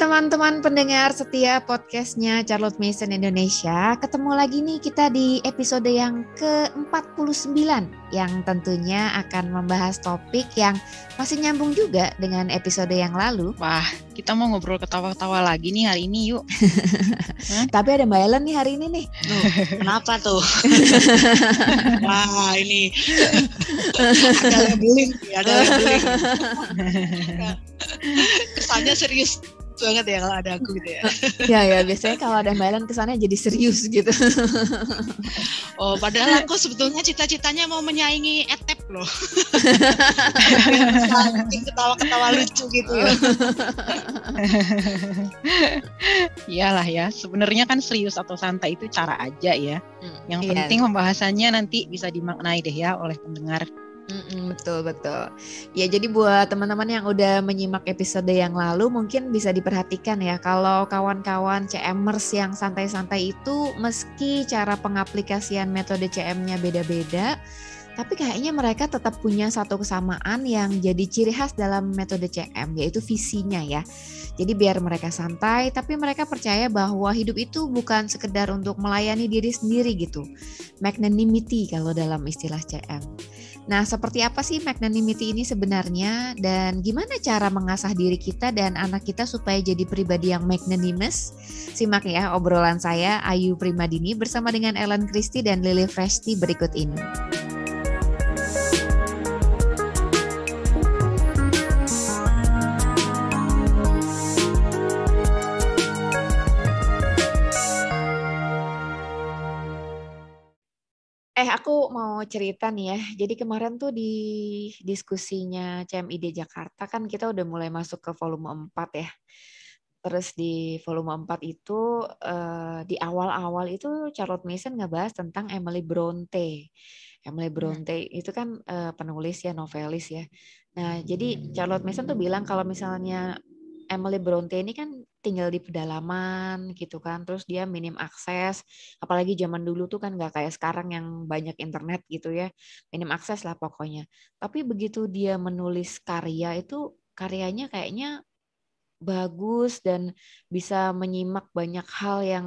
teman-teman pendengar setia podcastnya Charlotte Mason Indonesia. Ketemu lagi nih kita di episode yang ke-49 yang tentunya akan membahas topik yang masih nyambung juga dengan episode yang lalu. Wah, kita mau ngobrol ketawa-ketawa lagi nih hari ini yuk. Tapi ada Mbak Ellen nih hari ini nih. kenapa tuh? Wah ini ada yang labeling, ada yang labeling. Kesannya serius banget ya kalau ada aku gitu ya. Ya ya, biasanya kalau ada Mbak Ellen kesannya jadi serius gitu. oh, padahal aku sebetulnya cita-citanya mau menyaingi etep loh. Ketawa-ketawa lucu gitu. ya. Iyalah ya, sebenarnya kan serius atau santai itu cara aja ya. Hmm, yang iya. penting pembahasannya nanti bisa dimaknai deh ya oleh pendengar. Mm-mm, betul betul. Ya jadi buat teman-teman yang udah menyimak episode yang lalu mungkin bisa diperhatikan ya kalau kawan-kawan CMers yang santai-santai itu meski cara pengaplikasian metode CM-nya beda-beda, tapi kayaknya mereka tetap punya satu kesamaan yang jadi ciri khas dalam metode CM yaitu visinya ya. Jadi biar mereka santai tapi mereka percaya bahwa hidup itu bukan sekedar untuk melayani diri sendiri gitu. Magnanimity kalau dalam istilah CM. Nah, seperti apa sih magnanimity ini sebenarnya dan gimana cara mengasah diri kita dan anak kita supaya jadi pribadi yang magnanimous? Simak ya obrolan saya Ayu Primadini bersama dengan Ellen Christie dan Lily Fresti berikut ini. Eh, aku mau cerita nih ya. Jadi kemarin tuh di diskusinya CMID Jakarta kan kita udah mulai masuk ke volume 4 ya. Terus di volume 4 itu eh, di awal-awal itu Charlotte Mason ngebahas tentang Emily Bronte. Emily iya. Bronte hmm. itu kan eh, penulis ya, novelis ya. Nah, jadi hmm. Charlotte Mason tuh bilang kalau misalnya Emily Bronte ini kan tinggal di pedalaman gitu kan terus dia minim akses apalagi zaman dulu tuh kan nggak kayak sekarang yang banyak internet gitu ya minim akses lah pokoknya tapi begitu dia menulis karya itu karyanya kayaknya bagus dan bisa menyimak banyak hal yang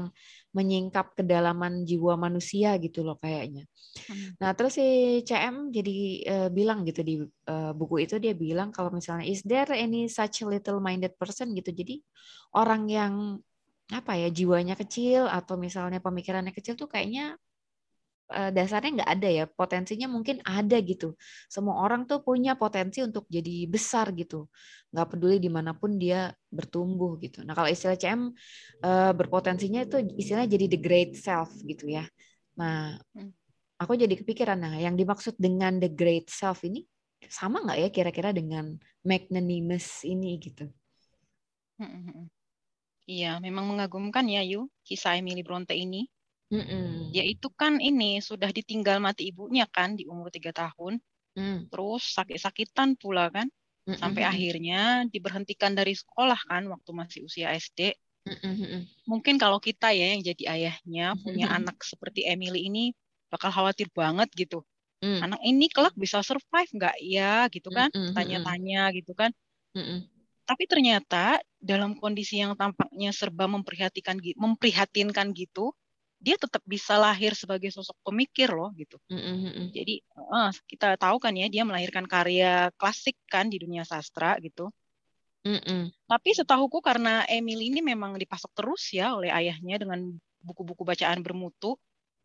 menyingkap kedalaman jiwa manusia gitu loh kayaknya. Hmm. Nah terus si CM jadi uh, bilang gitu di uh, buku itu dia bilang kalau misalnya is there any such little minded person gitu. Jadi orang yang apa ya jiwanya kecil atau misalnya pemikirannya kecil tuh kayaknya Eh, dasarnya nggak ada ya potensinya mungkin ada gitu semua orang tuh punya potensi untuk jadi besar gitu nggak peduli dimanapun dia bertumbuh gitu nah kalau istilah CM eh, berpotensinya itu istilah jadi the great self gitu ya nah hmm. aku jadi kepikiran nah yang dimaksud dengan the great self ini sama nggak ya kira-kira dengan magnanimous ini gitu hmm, hmm, Iya, memang mengagumkan ya Yu, kisah Emily Bronte ini. Mm Ya itu kan ini sudah ditinggal mati ibunya kan di umur tiga tahun. Mm. Terus sakit-sakitan pula kan. -mm. sampai akhirnya diberhentikan dari sekolah kan waktu masih usia SD. Mm -mm. Mungkin kalau kita ya yang jadi ayahnya punya punya -mm. anak seperti Emily ini bakal khawatir banget gitu. Mm. Anak ini kelak bisa survive nggak ya gitu kan, tanya-tanya gitu kan. -mm. Tapi ternyata dalam kondisi yang tampaknya serba memprihatinkan memprihatinkan gitu, dia tetap bisa lahir sebagai sosok pemikir loh gitu. Mm-hmm. Jadi uh, kita tahu kan ya dia melahirkan karya klasik kan di dunia sastra gitu. Mm-hmm. Tapi setahuku karena Emily ini memang dipasok terus ya oleh ayahnya dengan buku-buku bacaan bermutu,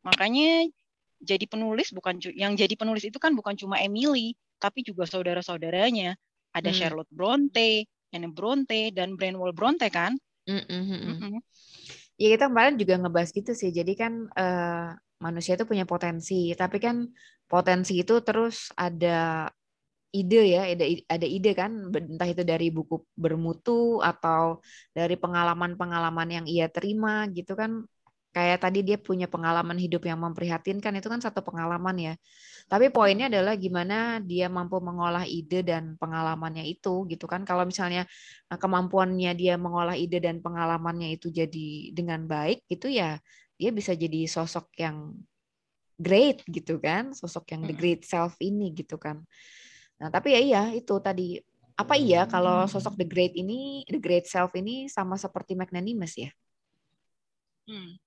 makanya jadi penulis bukan yang jadi penulis itu kan bukan cuma Emily, tapi juga saudara-saudaranya. Ada mm. Charlotte Bronte, Anne Bronte dan Branwell Bronte kan. Mm-hmm. Mm-hmm ya kita kemarin juga ngebahas gitu sih. Jadi kan uh, manusia itu punya potensi, tapi kan potensi itu terus ada ide ya, ada ada ide kan, entah itu dari buku bermutu atau dari pengalaman-pengalaman yang ia terima gitu kan kayak tadi dia punya pengalaman hidup yang memprihatinkan itu kan satu pengalaman ya. Tapi poinnya adalah gimana dia mampu mengolah ide dan pengalamannya itu gitu kan. Kalau misalnya eh, kemampuannya dia mengolah ide dan pengalamannya itu jadi dengan baik gitu ya dia bisa jadi sosok yang great gitu kan, sosok yang the great self ini gitu kan. Nah, tapi ya iya itu tadi apa iya kalau sosok the great ini the great self ini sama seperti magnanimous ya? Hmm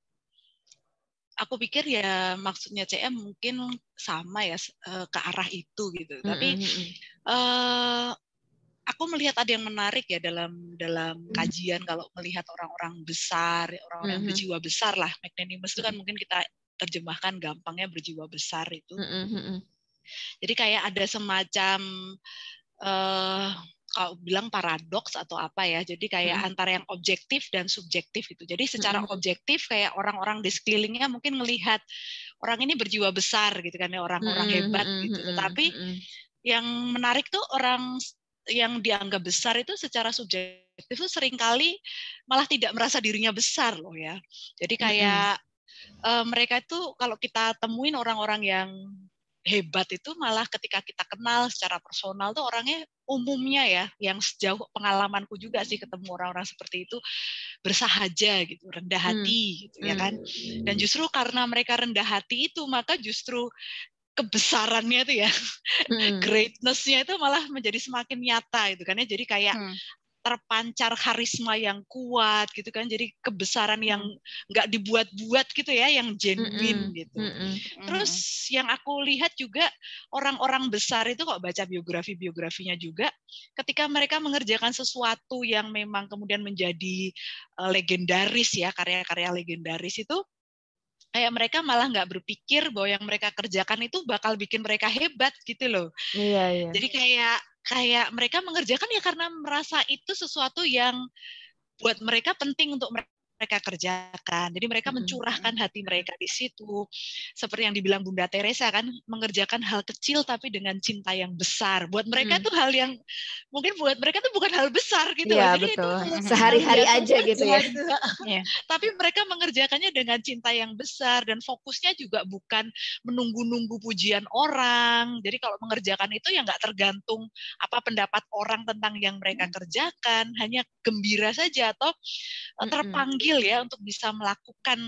aku pikir ya maksudnya CM mungkin sama ya eh, ke arah itu gitu. Mm -hmm. Tapi uh, aku melihat ada yang menarik ya dalam dalam mm-hmm. kajian kalau melihat orang-orang besar, orang-orang mm -hmm. berjiwa besar lah. Magnanimous itu kan mungkin kita terjemahkan gampangnya berjiwa besar itu. Mm -hmm. Jadi kayak ada semacam uh, kalau bilang paradoks atau apa ya. Jadi kayak hmm. antara yang objektif dan subjektif itu. Jadi secara hmm. objektif kayak orang-orang di sekelilingnya mungkin melihat orang ini berjiwa besar gitu kan ya orang-orang hmm. hebat gitu. Tapi hmm. yang menarik tuh orang yang dianggap besar itu secara subjektif itu seringkali malah tidak merasa dirinya besar loh ya. Jadi kayak hmm. uh, mereka itu kalau kita temuin orang-orang yang hebat itu malah ketika kita kenal secara personal tuh orangnya umumnya ya yang sejauh pengalamanku juga sih ketemu orang-orang seperti itu bersahaja gitu rendah hmm. hati hmm. gitu ya kan hmm. dan justru karena mereka rendah hati itu maka justru kebesarannya itu ya hmm. greatnessnya itu malah menjadi semakin nyata itu kan ya. jadi kayak hmm terpancar karisma yang kuat gitu kan jadi kebesaran yang hmm. nggak dibuat-buat gitu ya yang genuine mm hmm gitu mm hmm terus yang aku lihat juga orang-orang besar itu kok baca biografi biografinya juga ketika mereka mengerjakan sesuatu yang memang kemudian menjadi eh, legendaris ya karya-karya legendaris itu kayak mereka malah nggak berpikir bahwa yang mereka kerjakan itu bakal bikin mereka hebat gitu loh. Iya, iya. Jadi kayak kayak mereka mengerjakan ya karena merasa itu sesuatu yang buat mereka penting untuk mereka mereka kerjakan. Jadi mereka mencurahkan hati mereka di situ. Seperti yang dibilang Bunda Teresa kan mengerjakan hal kecil tapi dengan cinta yang besar. Buat mereka hmm. tuh hal yang mungkin buat mereka tuh bukan hal besar gitu. Iya betul. Sehari-hari aja gitu ya. ya. tapi mereka mengerjakannya dengan cinta yang besar dan fokusnya juga bukan menunggu-nunggu pujian orang. Jadi kalau mengerjakan itu ya nggak tergantung apa pendapat orang tentang yang mereka kerjakan, hanya gembira saja atau e, terpanggil skill ya untuk bisa melakukan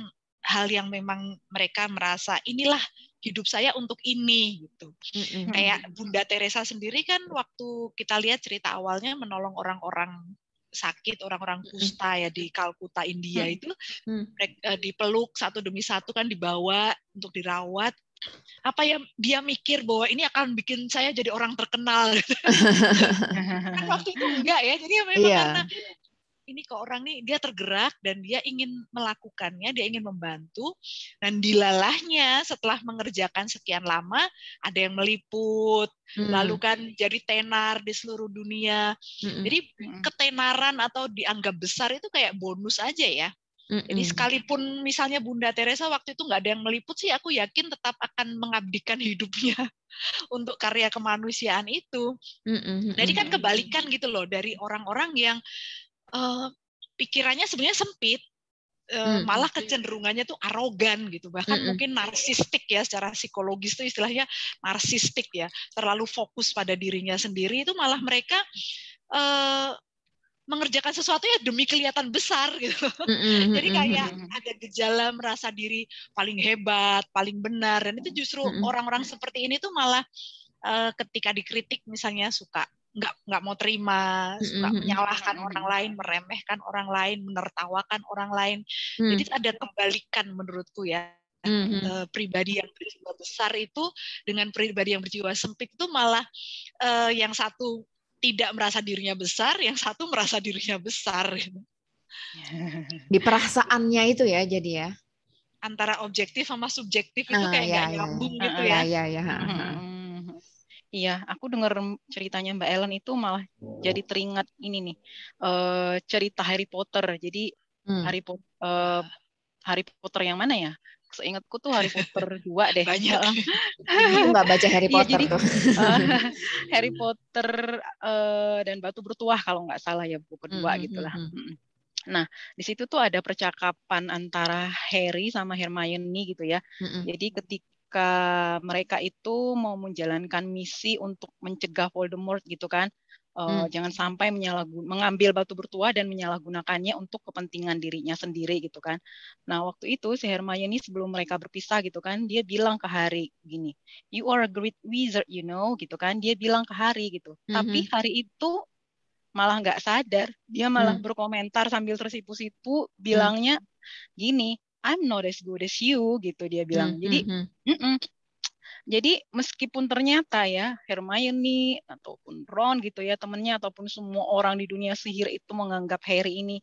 hal yang memang mereka merasa inilah hidup saya untuk ini gitu. Mm-hmm. Kayak Bunda Teresa sendiri kan waktu kita lihat cerita awalnya menolong orang-orang sakit orang-orang kusta ya di Kalkuta India itu mm. mereka eh, dipeluk satu demi satu kan dibawa untuk dirawat apa ya dia mikir bahwa ini akan bikin saya jadi orang terkenal kan waktu itu enggak ya jadi ya memang yeah. karena ini kok orang nih dia tergerak dan dia ingin melakukannya, dia ingin membantu dan dilalahnya setelah mengerjakan sekian lama ada yang meliput, hmm. lalu kan jadi tenar di seluruh dunia. Hmm. Jadi hmm. ketenaran atau dianggap besar itu kayak bonus aja ya. mm Jadi hmm. sekalipun misalnya Bunda Teresa waktu itu nggak ada yang meliput sih, aku yakin tetap akan mengabdikan hidupnya untuk karya kemanusiaan itu. mm Jadi kan kebalikan gitu loh dari orang-orang yang Eh, pikirannya sebenarnya sempit eh, hmm. malah kecenderungannya tuh arogan gitu bahkan hmm. hmm. mungkin narsistik ya secara psikologis itu istilahnya narsistik ya terlalu fokus pada dirinya sendiri itu malah mereka uh, mengerjakan sesuatu ya demi kelihatan besar gitu. hmm, hmm, hmm Jadi kayak ada gejala merasa diri paling hebat, paling benar dan itu justru mm orang-orang seperti ini tuh malah uh, ketika dikritik misalnya suka nggak nggak mau terima mm menyalahkan orang lain meremehkan orang lain menertawakan orang lain hmm jadi ada kebalikan menurutku ya hmm pribadi yang berjiwa besar itu dengan pribadi yang berjiwa sempit itu malah uh, yang satu tidak merasa dirinya besar, yang satu merasa dirinya besar. Gitu. Di perasaannya itu ya, jadi ya. Antara objektif sama subjektif itu ah, kayak nggak ya, ya. nyambung ya, gitu ah, ya. ya, ya. Hmm. Iya, aku dengar ceritanya Mbak Ellen itu malah jadi oh. teringat ini nih uh, cerita Harry Potter. Jadi hmm. Harry Potter uh, Harry Potter yang mana ya? Seingatku tuh Harry Potter dua deh. Banyak. aku nggak baca Harry iya, Potter ya, jadi, tuh. uh, Harry hmm. Potter uh, dan Batu Bertuah kalau nggak salah ya buku kedua hmm, hmm gitulah. Hmm, nah, di situ tuh ada percakapan antara Harry sama Hermione gitu ya. Mm-hmm. Jadi ketika ketika mereka itu mau menjalankan misi untuk mencegah Voldemort gitu kan. Uh, hmm. Jangan sampai mengambil batu bertuah dan menyalahgunakannya untuk kepentingan dirinya sendiri gitu kan. Nah waktu itu si Hermione sebelum mereka berpisah gitu kan, dia bilang ke Harry gini, you are a great wizard you know gitu kan. Dia bilang ke Harry gitu. hmm. Tapi hari itu malah nggak sadar, dia malah hmm. berkomentar sambil tersipu-sipu, hmm. bilangnya hmm. gini, I'm not as good as you gitu dia bilang. Mm -hmm. Jadi mm -mm. Jadi meskipun ternyata ya Hermione ataupun Ron gitu ya temennya ataupun semua orang di dunia sihir itu menganggap Harry ini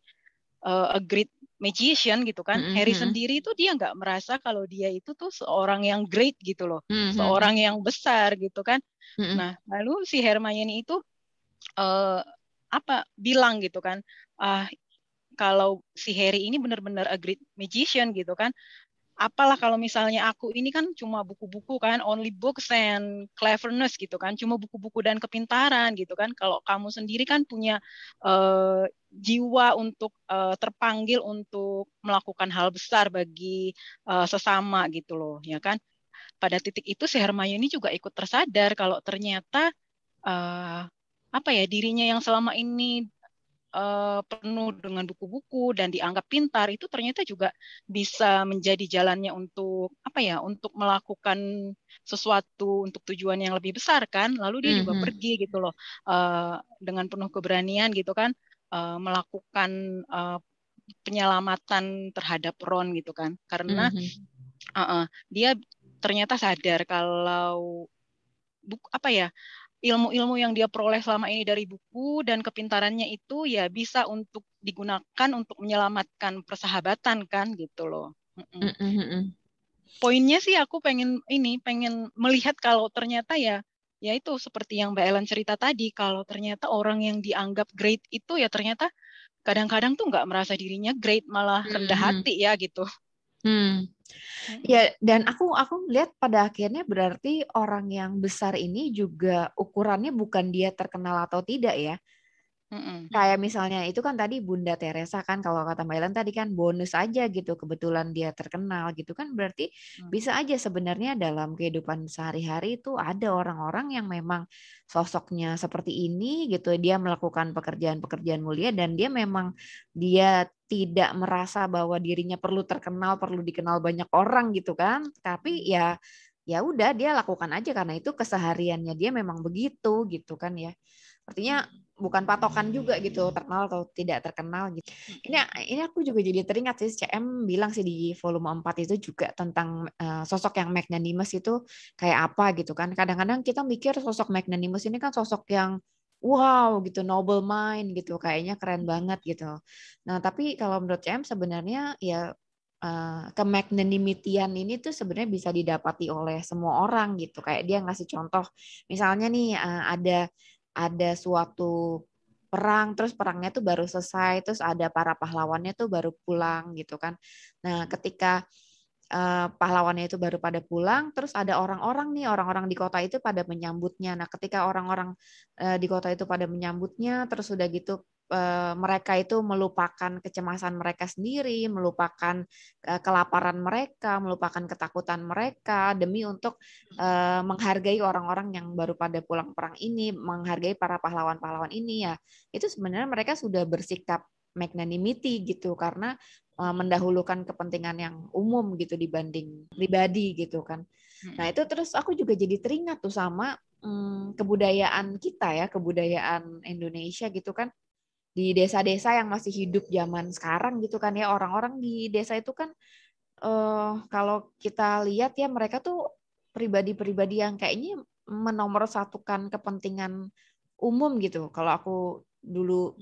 uh, a great magician gitu kan, mm-hmm. Harry hmm. sendiri itu dia nggak merasa kalau dia itu tuh seorang yang great gitu loh, mm-hmm. seorang yang besar gitu kan. Mm-hmm. Nah lalu si Hermione itu uh, apa bilang gitu kan, ah kalau si Harry ini benar-benar a great magician gitu kan apalah kalau misalnya aku ini kan cuma buku-buku kan only books and cleverness gitu kan cuma buku-buku dan kepintaran gitu kan kalau kamu sendiri kan punya uh, jiwa untuk uh, terpanggil untuk melakukan hal besar bagi uh, sesama gitu loh ya kan pada titik itu si Hermione juga ikut tersadar kalau ternyata uh, apa ya dirinya yang selama ini uh, penuh dengan buku-buku dan dianggap pintar itu ternyata juga bisa menjadi jalannya untuk apa ya untuk melakukan sesuatu untuk tujuan yang lebih besar kan lalu dia mm -hmm. juga mm-hmm. pergi gitu loh uh, dengan penuh keberanian gitu kan uh, melakukan uh, penyelamatan terhadap Ron gitu kan karena mm -hmm. uh -uh, dia ternyata sadar kalau buku apa ya ilmu-ilmu yang dia peroleh selama ini dari buku dan kepintarannya itu ya bisa untuk digunakan untuk menyelamatkan persahabatan kan gitu loh. Mm Poinnya sih aku pengen ini pengen melihat kalau ternyata ya ya itu seperti yang Mbak Ellen cerita tadi kalau ternyata orang yang dianggap great itu ya ternyata kadang-kadang tuh nggak merasa dirinya great malah rendah hati ya gitu. Hmm. Ya, dan aku aku lihat pada akhirnya berarti orang yang besar ini juga ukurannya bukan dia terkenal atau tidak ya. Mm-mm. Kayak misalnya itu kan tadi Bunda Teresa kan kalau kata Mbak Ellen tadi kan bonus aja gitu kebetulan dia terkenal gitu kan berarti mm. bisa aja sebenarnya dalam kehidupan sehari-hari itu ada orang-orang yang memang sosoknya seperti ini gitu dia melakukan pekerjaan-pekerjaan mulia dan dia memang dia tidak merasa bahwa dirinya perlu terkenal, perlu dikenal banyak orang gitu kan. Tapi hmm. ya ya udah dia lakukan aja karena itu kesehariannya dia memang begitu gitu kan ya. Artinya bukan patokan juga gitu terkenal atau tidak terkenal gitu. Ini hmm. ini aku juga jadi teringat sih CM bilang sih di volume 4 itu juga tentang uh, sosok yang magnanimous itu kayak apa gitu kan. Kadang-kadang kita mikir sosok magnanimous ini kan sosok yang wow gitu noble mind gitu kayaknya keren banget gitu nah tapi kalau menurut CM sebenarnya ya Uh, kemagnanimitian ini tuh sebenarnya bisa didapati oleh semua orang gitu kayak dia ngasih contoh misalnya nih uh, ada ada suatu perang terus perangnya tuh baru selesai terus ada para pahlawannya tuh baru pulang gitu kan nah ketika Eh, pahlawannya itu baru pada pulang, terus ada orang-orang nih, orang-orang di kota itu pada menyambutnya. Nah, ketika orang-orang eh, di kota itu pada menyambutnya, terus sudah gitu eh, mereka itu melupakan kecemasan mereka sendiri, melupakan kelaparan mereka, melupakan ketakutan mereka demi untuk menghargai orang-orang yang baru pada pulang perang ini, menghargai para pahlawan-pahlawan ini ya. Itu sebenarnya mereka sudah bersikap magnanimity gitu karena eh, mendahulukan kepentingan yang umum gitu dibanding pribadi gitu kan. Hmm. Nah, itu terus aku juga jadi teringat tuh sama hmm, kebudayaan kita ya, kebudayaan Indonesia gitu kan di desa-desa yang masih hidup zaman sekarang gitu kan ya orang-orang di desa itu kan uh, kalau kita lihat ya mereka tuh pribadi-pribadi yang kayaknya menomorsatukan kepentingan umum gitu. Kalau aku dulu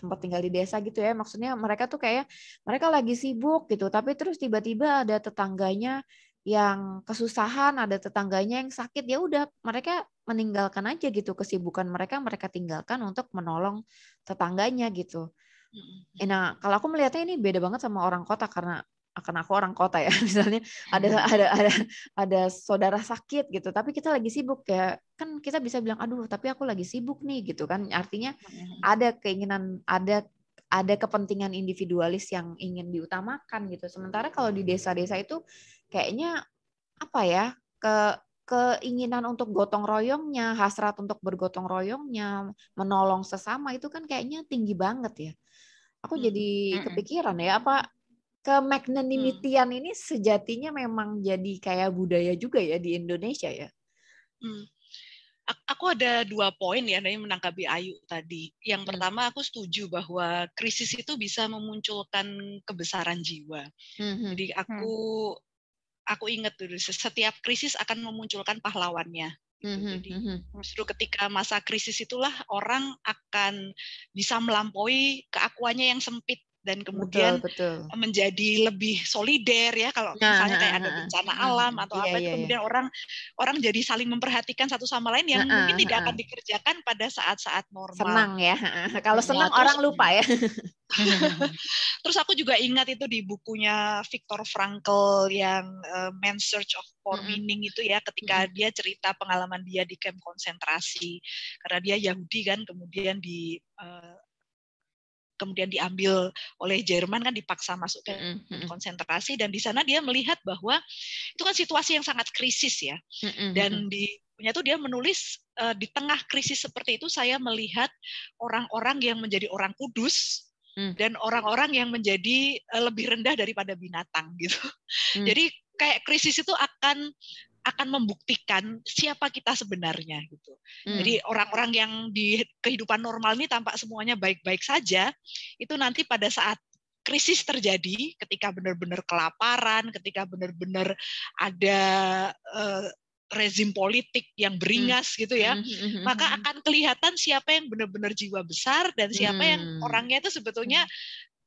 sempat tinggal di desa gitu ya maksudnya mereka tuh kayak mereka lagi sibuk gitu tapi terus tiba-tiba ada tetangganya yang kesusahan, ada tetangganya yang sakit, ya udah mereka meninggalkan aja gitu kesibukan mereka, mereka tinggalkan untuk menolong tetangganya gitu. Hmm, hmm, hmm. Nah, kalau aku melihatnya ini beda banget sama orang kota karena akan aku orang kota ya misalnya ada iya. ada ada ada saudara sakit gitu tapi kita lagi sibuk ya kan kita bisa bilang aduh tapi aku lagi sibuk nih gitu kan artinya ada keinginan ada ada kepentingan individualis yang ingin diutamakan gitu sementara kalau di desa-desa itu kayaknya apa ya ke keinginan untuk gotong royongnya hasrat untuk bergotong royongnya menolong sesama itu kan kayaknya tinggi banget ya aku jadi kepikiran ya apa ke magnanimitian hmm. ini sejatinya memang jadi kayak budaya juga ya di Indonesia ya. Hmm. Aku ada dua poin ya dari menangkapi Ayu tadi. Yang hmm. pertama aku setuju bahwa krisis itu bisa memunculkan kebesaran jiwa. Hmm. hmm. Jadi aku hmm. aku ingat dulu setiap krisis akan memunculkan pahlawannya. mm Jadi justru ketika masa krisis itulah orang akan bisa melampaui keakuannya yang sempit dan kemudian betul, betul. menjadi lebih solider ya kalau nah, misalnya nah, kayak nah, ada nah. bencana nah, alam atau iya, apa iya, iya, kemudian iya. orang orang jadi saling memperhatikan satu sama lain yang nah, mungkin nah, tidak nah. akan dikerjakan pada saat-saat normal. Senang ya. Kalau iya, senang nah, orang lupa ya. terus aku juga ingat itu di bukunya Viktor Frankl yang uh, Man Search of for meaning itu ya ketika dia cerita pengalaman dia di camp konsentrasi karena dia Yahudi kan kemudian di uh, kemudian diambil oleh Jerman kan dipaksa masuk ke mm-hmm. konsentrasi dan di sana dia melihat bahwa itu kan situasi yang sangat krisis ya mm-hmm. dan di punya tuh dia menulis uh, di tengah krisis seperti itu saya melihat orang-orang yang menjadi orang kudus hmm. dan orang-orang yang menjadi uh, lebih rendah daripada binatang gitu hmm. jadi kayak krisis itu akan akan membuktikan siapa kita sebenarnya gitu. Hmm. Jadi orang-orang yang di kehidupan normal ini tampak semuanya baik-baik saja, itu nanti pada saat krisis terjadi, ketika benar-benar kelaparan, ketika benar-benar ada uh, rezim politik yang beringas hmm. gitu ya, hmm. hmm, hmm maka hmm. akan kelihatan siapa yang benar-benar jiwa besar dan siapa hmm. yang orangnya itu sebetulnya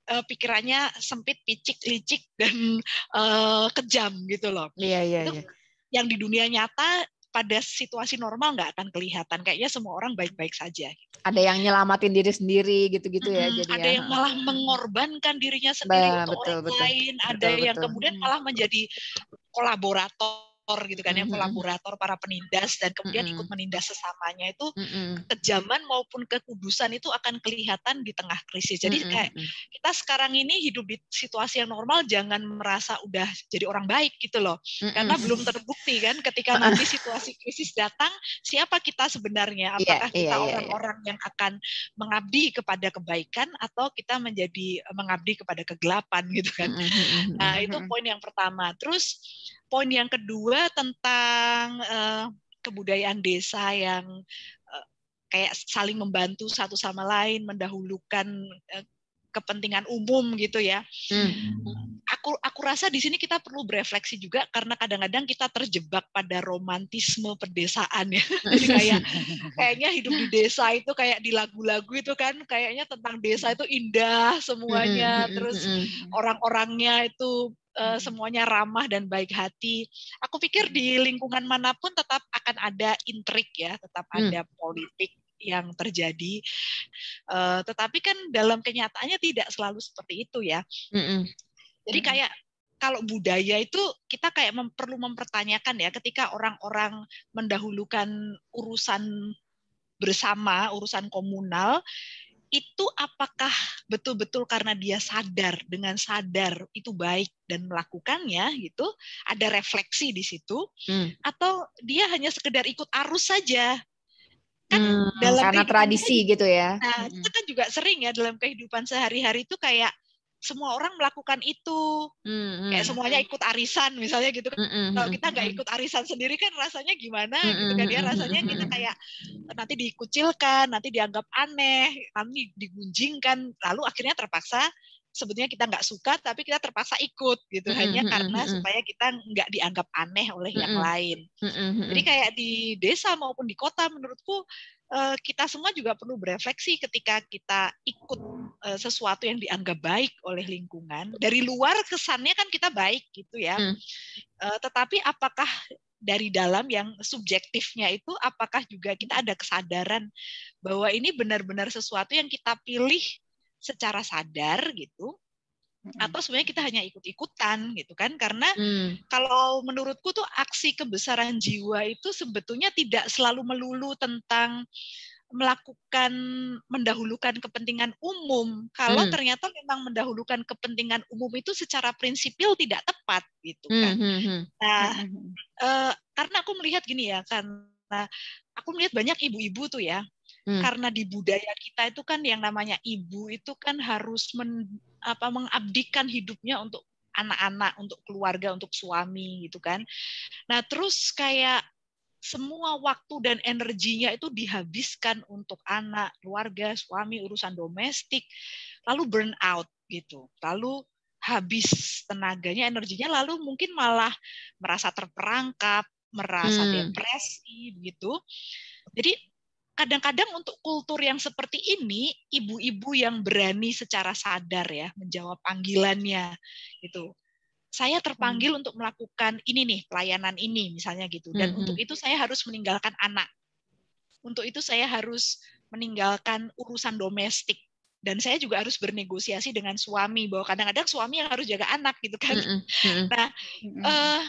eh, pikirannya sempit, picik, licik dan uh, kejam gitu loh. Iya iya. Itu, iya yang di dunia nyata pada situasi normal nggak akan kelihatan. Kayaknya semua orang baik-baik saja. Ada yang nyelamatin diri sendiri gitu-gitu hmm, ya. Jadi ada ya. yang malah mengorbankan dirinya sendiri bah, untuk betul, orang betul, lain. Betul, ada betul, yang kemudian hmm. malah menjadi kolaborator gitu kan mm-hmm. yang kolaborator para penindas dan kemudian mm-hmm. ikut menindas sesamanya itu mm-hmm. kekejaman maupun kekudusan itu akan kelihatan di tengah krisis jadi mm-hmm. kayak kita sekarang ini hidup di situasi yang normal jangan merasa udah jadi orang baik gitu loh mm-hmm. karena belum terbukti kan ketika nanti situasi krisis datang siapa kita sebenarnya iya, apakah yeah, kita iya, iya. orang-orang yeah, yeah. yang akan mengabdi kepada kebaikan atau kita menjadi mengabdi kepada kegelapan gitu kan mm-hmm. nah itu poin yang pertama terus poin yang kedua tentang uh, kebudayaan desa yang uh, kayak saling membantu satu sama lain, mendahulukan uh, kepentingan umum gitu ya. Hmm. Aku aku rasa di sini kita perlu berefleksi juga karena kadang-kadang kita terjebak pada romantisme pedesaan ya. Jadi kayak kayaknya hidup di desa itu kayak di lagu-lagu itu kan kayaknya tentang desa itu indah semuanya, hmm. hmm, hmm terus hmm, hmm. orang-orangnya itu eh, semuanya ramah dan baik hati. Aku pikir di lingkungan manapun tetap akan ada intrik ya, tetap hmm. ada politik yang terjadi. Uh, tetapi kan dalam kenyataannya tidak selalu seperti itu ya. Mm -mm. Jadi kayak kalau budaya itu kita kayak mem perlu mempertanyakan ya ketika orang-orang mendahulukan urusan bersama, urusan komunal itu apakah betul-betul karena dia sadar dengan sadar itu baik dan melakukannya gitu ada refleksi di situ hmm. atau dia hanya sekedar ikut arus saja kan hmm, dalam karena tradisi kita, gitu ya. Nah, hmm. kita kan juga sering ya dalam kehidupan sehari-hari itu kayak semua orang melakukan itu mm, kayak hmm. semuanya ikut arisan misalnya gitu kan mm, kalau hmm, kita nggak ikut arisan sendiri kan rasanya gimana mm, gitu kan dia ya. rasanya kita kayak nanti dikucilkan nanti dianggap aneh nanti digunjingkan lalu akhirnya terpaksa sebetulnya kita nggak suka tapi kita terpaksa ikut gitu mm -hmm. hanya karena mm -hmm. supaya kita nggak dianggap aneh oleh mm -hmm. yang lain. Mm -hmm. Jadi kayak di desa maupun di kota menurutku eh, kita semua juga perlu berefleksi ketika kita ikut eh, sesuatu yang dianggap baik oleh lingkungan. Dari luar kesannya kan kita baik gitu ya. Mm. Eh, tetapi apakah dari dalam yang subjektifnya itu apakah juga kita ada kesadaran bahwa ini benar-benar sesuatu yang kita pilih secara sadar gitu atau sebenarnya kita hanya ikut-ikutan gitu kan karena hmm. kalau menurutku tuh aksi kebesaran jiwa itu sebetulnya tidak selalu melulu tentang melakukan mendahulukan kepentingan umum kalau hmm. ternyata memang mendahulukan kepentingan umum itu secara prinsipil tidak tepat gitu hmm, kan hmm, hmm. nah hmm, hmm. Eh, karena aku melihat gini ya karena aku melihat banyak ibu-ibu tuh ya hmm. karena di budaya kita itu kan yang namanya ibu itu kan harus men, apa mengabdikan hidupnya untuk anak-anak, untuk keluarga, untuk suami gitu kan. Nah, terus kayak semua waktu dan energinya itu dihabiskan untuk anak, keluarga, suami, urusan domestik, lalu burn out gitu. Lalu habis tenaganya, energinya lalu mungkin malah merasa terperangkap, merasa hmm. depresi gitu. Jadi kadang-kadang untuk kultur yang seperti ini ibu-ibu yang berani secara sadar ya menjawab panggilannya itu saya terpanggil hmm. untuk melakukan ini nih pelayanan ini misalnya gitu dan hmm. untuk hmm. itu saya harus meninggalkan anak untuk itu saya harus meninggalkan urusan domestik dan saya juga harus bernegosiasi dengan suami bahwa kadang-kadang suami yang harus jaga anak gitu kan hmm. Hmm. hmm, hmm. nah hmm. Uh,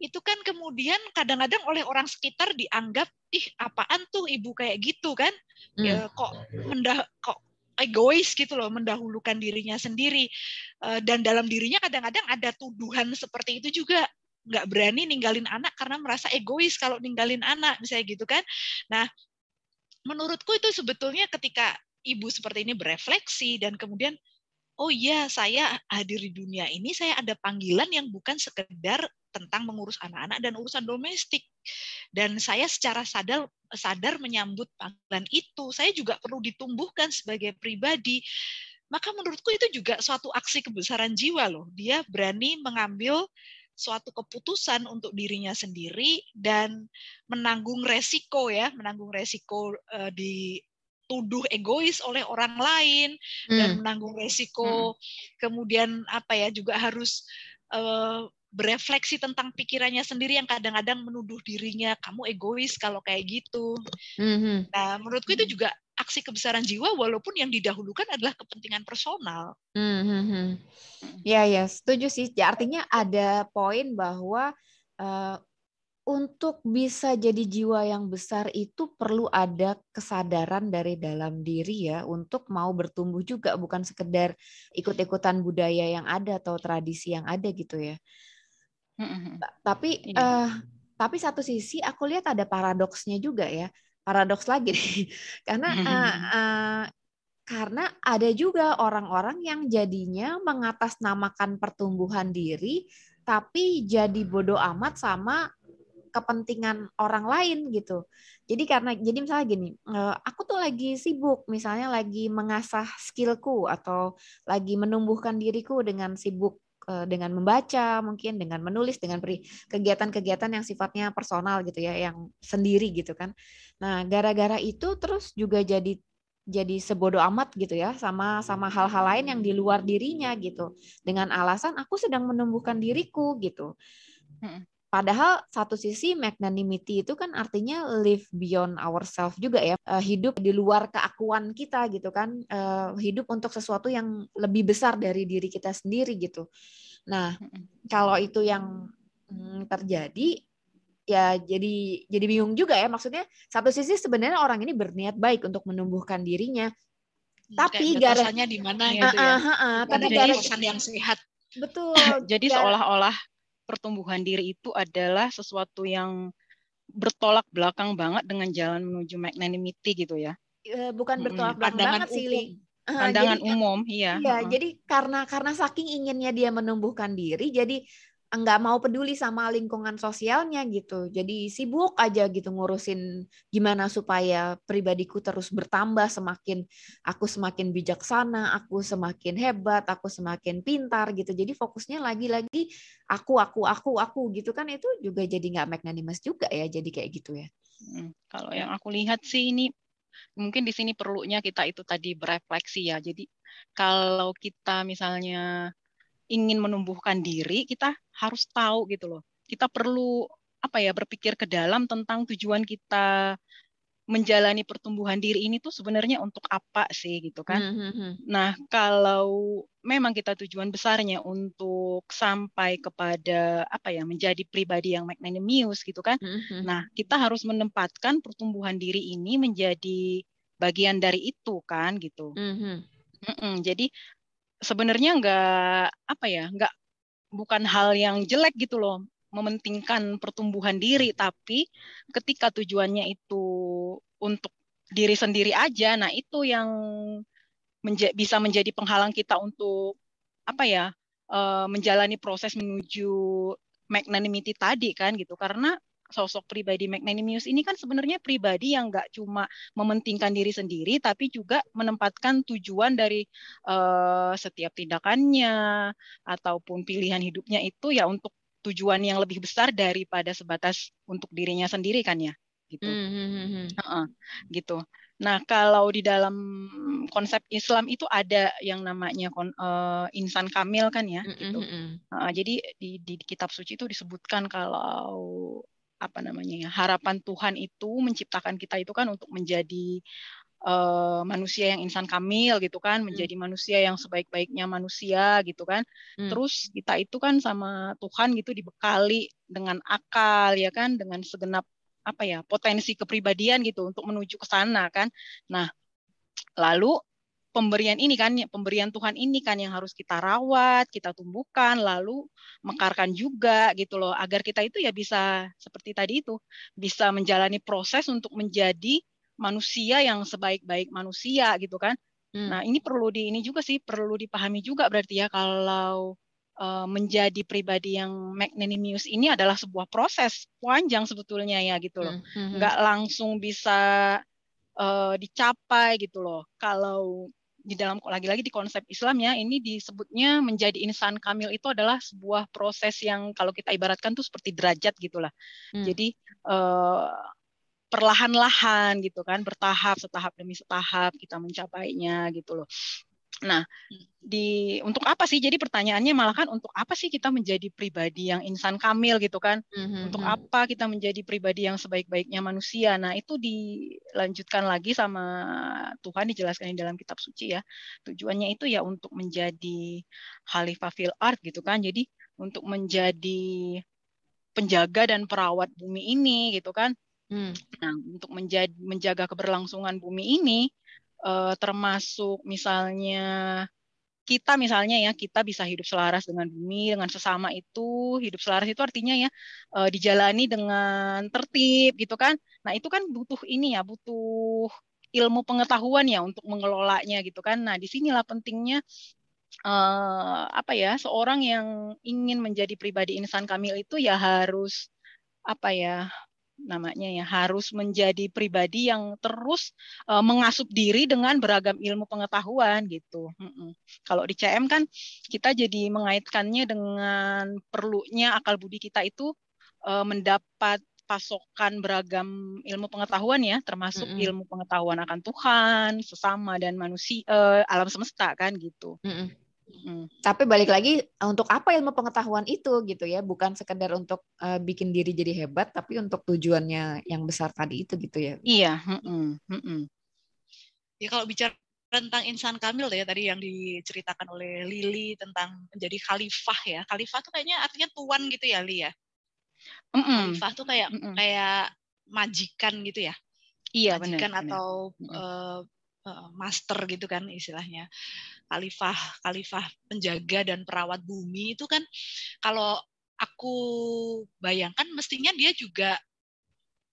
itu kan kemudian kadang-kadang oleh orang sekitar dianggap ih apaan tuh ibu kayak gitu kan hmm. ya, kok mendah kok egois gitu loh mendahulukan dirinya sendiri e, dan dalam dirinya kadang-kadang ada tuduhan seperti itu juga nggak berani ninggalin anak karena merasa egois kalau ninggalin anak misalnya gitu kan nah menurutku itu sebetulnya ketika ibu seperti ini berefleksi dan kemudian oh iya saya hadir di dunia ini saya ada panggilan yang bukan sekedar tentang mengurus anak-anak dan urusan domestik. Dan saya secara sadar sadar menyambut panggilan itu. Saya juga perlu ditumbuhkan sebagai pribadi. Maka menurutku itu juga suatu aksi kebesaran jiwa loh. Dia berani mengambil suatu keputusan untuk dirinya sendiri dan menanggung resiko ya, menanggung resiko uh, eh, di dituduh egois oleh orang lain hmm. dan menanggung resiko hmm. kemudian apa ya juga harus uh, berefleksi tentang pikirannya sendiri yang kadang-kadang menuduh dirinya kamu egois kalau kayak gitu. Mm-hmm. Nah, menurutku itu mhm. juga aksi kebesaran jiwa walaupun yang didahulukan adalah kepentingan personal. Mm-hmm. Ya ya setuju sih. Ya, artinya ada poin bahwa uh, untuk bisa jadi jiwa yang besar itu perlu ada kesadaran dari dalam diri ya untuk mau bertumbuh juga bukan sekedar ikut-ikutan budaya yang ada atau tradisi yang ada gitu ya. Tapi uh, tapi satu sisi aku lihat ada paradoksnya juga ya. Paradoks lagi nih. karena uh, uh, karena ada juga orang-orang yang jadinya mengatasnamakan pertumbuhan diri tapi jadi bodoh amat sama kepentingan orang lain gitu. Jadi karena jadi misalnya gini, aku tuh lagi sibuk misalnya lagi mengasah skillku atau lagi menumbuhkan diriku dengan sibuk Eh, dengan membaca mungkin dengan menulis dengan kegiatan-kegiatan yang sifatnya personal gitu ya yang sendiri gitu kan nah gara-gara itu terus juga jadi jadi sebodoh amat gitu ya sama sama hal-hal lain yang di luar dirinya gitu dengan alasan aku sedang menumbuhkan diriku gitu hmm. Padahal satu sisi magnanimity itu kan artinya live beyond ourselves juga ya, E, hidup di luar keakuan kita gitu kan, E, hidup untuk sesuatu yang lebih besar dari diri kita sendiri gitu. Nah, kalau itu yang mm, terjadi ya jadi jadi bingung juga ya maksudnya satu sisi sebenarnya orang ini berniat baik untuk menumbuhkan dirinya iya, tapi garasannya di mana gitu ya. Uh, uh, uh, tapi gara yang sehat. Betul. jadi seolah-olah pertumbuhan diri itu adalah sesuatu yang bertolak belakang banget dengan jalan menuju magnanimity gitu ya. Iya, bukan bertolak hmm, belakang banget sih, Li. Eh, pandangan jadi, eh, umum, iya. Iya, uh -huh. jadi karena karena saking inginnya dia menumbuhkan diri, jadi nggak mau peduli sama lingkungan sosialnya gitu. Jadi sibuk aja gitu ngurusin gimana supaya pribadiku terus bertambah semakin aku semakin bijaksana, aku semakin hebat, aku semakin pintar gitu. Jadi fokusnya lagi-lagi aku aku aku aku gitu kan itu juga jadi nggak magnanimous juga ya. Jadi kayak gitu ya. Hmm, kalau yang aku lihat sih ini mungkin di sini perlunya kita itu tadi berefleksi ya. Jadi kalau kita misalnya ingin menumbuhkan diri, kita harus tahu gitu loh. Kita perlu apa ya berpikir ke dalam tentang tujuan kita menjalani pertumbuhan diri ini tuh sebenarnya untuk apa sih gitu kan? Mm-hmm. Nah kalau memang kita tujuan besarnya untuk sampai kepada apa ya menjadi pribadi yang magnanimous gitu kan? Mm-hmm. Nah kita harus menempatkan pertumbuhan diri ini menjadi bagian dari itu kan gitu. Mm-hmm. Mm-mm, jadi sebenarnya nggak apa ya nggak bukan hal yang jelek gitu loh mementingkan pertumbuhan diri tapi ketika tujuannya itu untuk diri sendiri aja nah itu yang menja bisa menjadi penghalang kita untuk apa ya eh, menjalani proses menuju magnanimity tadi kan gitu karena sosok pribadi Magnanimous ini kan sebenarnya pribadi yang nggak cuma mementingkan diri sendiri, tapi juga menempatkan tujuan dari uh, setiap tindakannya ataupun pilihan hidupnya itu ya untuk tujuan yang lebih besar daripada sebatas untuk dirinya sendiri kan ya, gitu. Mm-hmm. Uh-uh, gitu. Nah kalau di dalam konsep Islam itu ada yang namanya uh, insan kamil kan ya, mm-hmm. gitu. Uh, jadi di, di, di kitab suci itu disebutkan kalau apa namanya ya harapan Tuhan itu menciptakan kita itu kan untuk menjadi uh, manusia yang insan kamil gitu kan hmm. menjadi hmm. manusia yang sebaik-baiknya manusia gitu kan hmm. terus kita itu kan sama Tuhan gitu dibekali dengan akal ya kan dengan segenap apa ya potensi kepribadian gitu untuk menuju ke sana kan nah lalu pemberian ini kan, ya, pemberian Tuhan ini kan yang harus kita rawat, kita tumbuhkan, lalu mekarkan juga gitu loh, agar kita itu ya bisa seperti tadi itu, bisa menjalani proses untuk menjadi manusia yang sebaik-baik manusia gitu kan. Hmm. Nah ini perlu di ini juga sih, perlu dipahami juga berarti ya kalau uh, menjadi pribadi yang magnanimous ini adalah sebuah proses panjang sebetulnya ya gitu loh, hmm. hmm, hmm. nggak langsung bisa uh, dicapai gitu loh. Kalau di dalam lagi-lagi di konsep Islamnya ini disebutnya menjadi insan kamil itu adalah sebuah proses yang kalau kita ibaratkan tuh seperti derajat gitulah. Hmm. Jadi uh, perlahan-lahan gitu kan bertahap setahap demi setahap kita mencapainya gitu loh Nah, di untuk apa sih? Jadi pertanyaannya malah kan untuk apa sih kita menjadi pribadi yang insan kamil gitu kan? Mm-hmm. Untuk mhm. apa kita menjadi pribadi yang sebaik-baiknya manusia? Nah, itu dilanjutkan lagi sama Tuhan dijelaskan di dalam kitab suci ya. Tujuannya itu ya untuk menjadi khalifah fil art gitu kan. Jadi untuk menjadi penjaga dan perawat bumi ini gitu kan. Hmm. Nah, untuk menjadi, menjaga keberlangsungan bumi ini, eh, termasuk misalnya kita misalnya ya kita bisa hidup selaras dengan bumi dengan sesama itu hidup selaras itu artinya ya e, dijalani dengan tertib gitu kan nah itu kan butuh ini ya butuh ilmu pengetahuan ya untuk mengelolanya gitu kan nah disinilah pentingnya e, apa ya seorang yang ingin menjadi pribadi insan kamil itu ya harus apa ya namanya ya harus menjadi pribadi yang terus uh, eh, mengasup diri dengan beragam ilmu pengetahuan gitu. Mm-mm. Kalau di CM kan kita jadi mengaitkannya dengan perlunya akal budi kita itu uh, mendapat pasokan beragam ilmu pengetahuan ya, termasuk mm mm ilmu pengetahuan akan Tuhan, sesama dan manusia, uh, alam semesta kan gitu. Mm mm tapi balik lagi untuk apa ilmu pengetahuan itu gitu ya, bukan sekedar untuk uh, bikin diri jadi hebat, tapi untuk tujuannya yang besar tadi itu gitu ya. Iya. Hmm, hmm, mm Ya kalau bicara tentang insan kamil ya tadi yang diceritakan oleh Lili tentang menjadi khalifah ya, khalifah tuh kayaknya artinya tuan gitu ya, Li ya. Mm -mm. Khalifah tuh kayak mm -mm. kayak majikan gitu ya. Iya, majikan bener, atau bener. Uh, Eh, master gitu kan istilahnya khalifah khalifah penjaga dan perawat bumi itu kan kalau aku bayangkan mestinya dia juga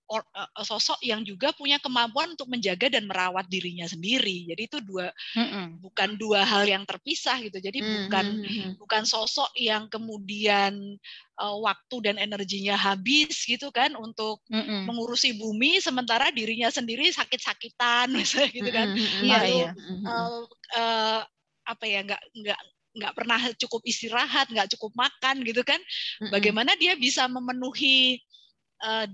or, uh, sosok yang juga punya kemampuan untuk menjaga dan merawat dirinya sendiri. Jadi itu dua mm-hmm. bukan dua hal yang terpisah gitu. Jadi mm-hmm. bukan mm-hmm. bukan sosok yang kemudian uh, waktu dan energinya habis gitu kan untuk mm-hmm. mengurusi bumi sementara dirinya sendiri sakit-sakitan misalnya gitu kan. Mm-hmm. Lalu yeah, Uh, uh, apa ya nggak nggak nggak pernah cukup istirahat, nggak cukup makan gitu kan. Bagaimana dia bisa memenuhi uh,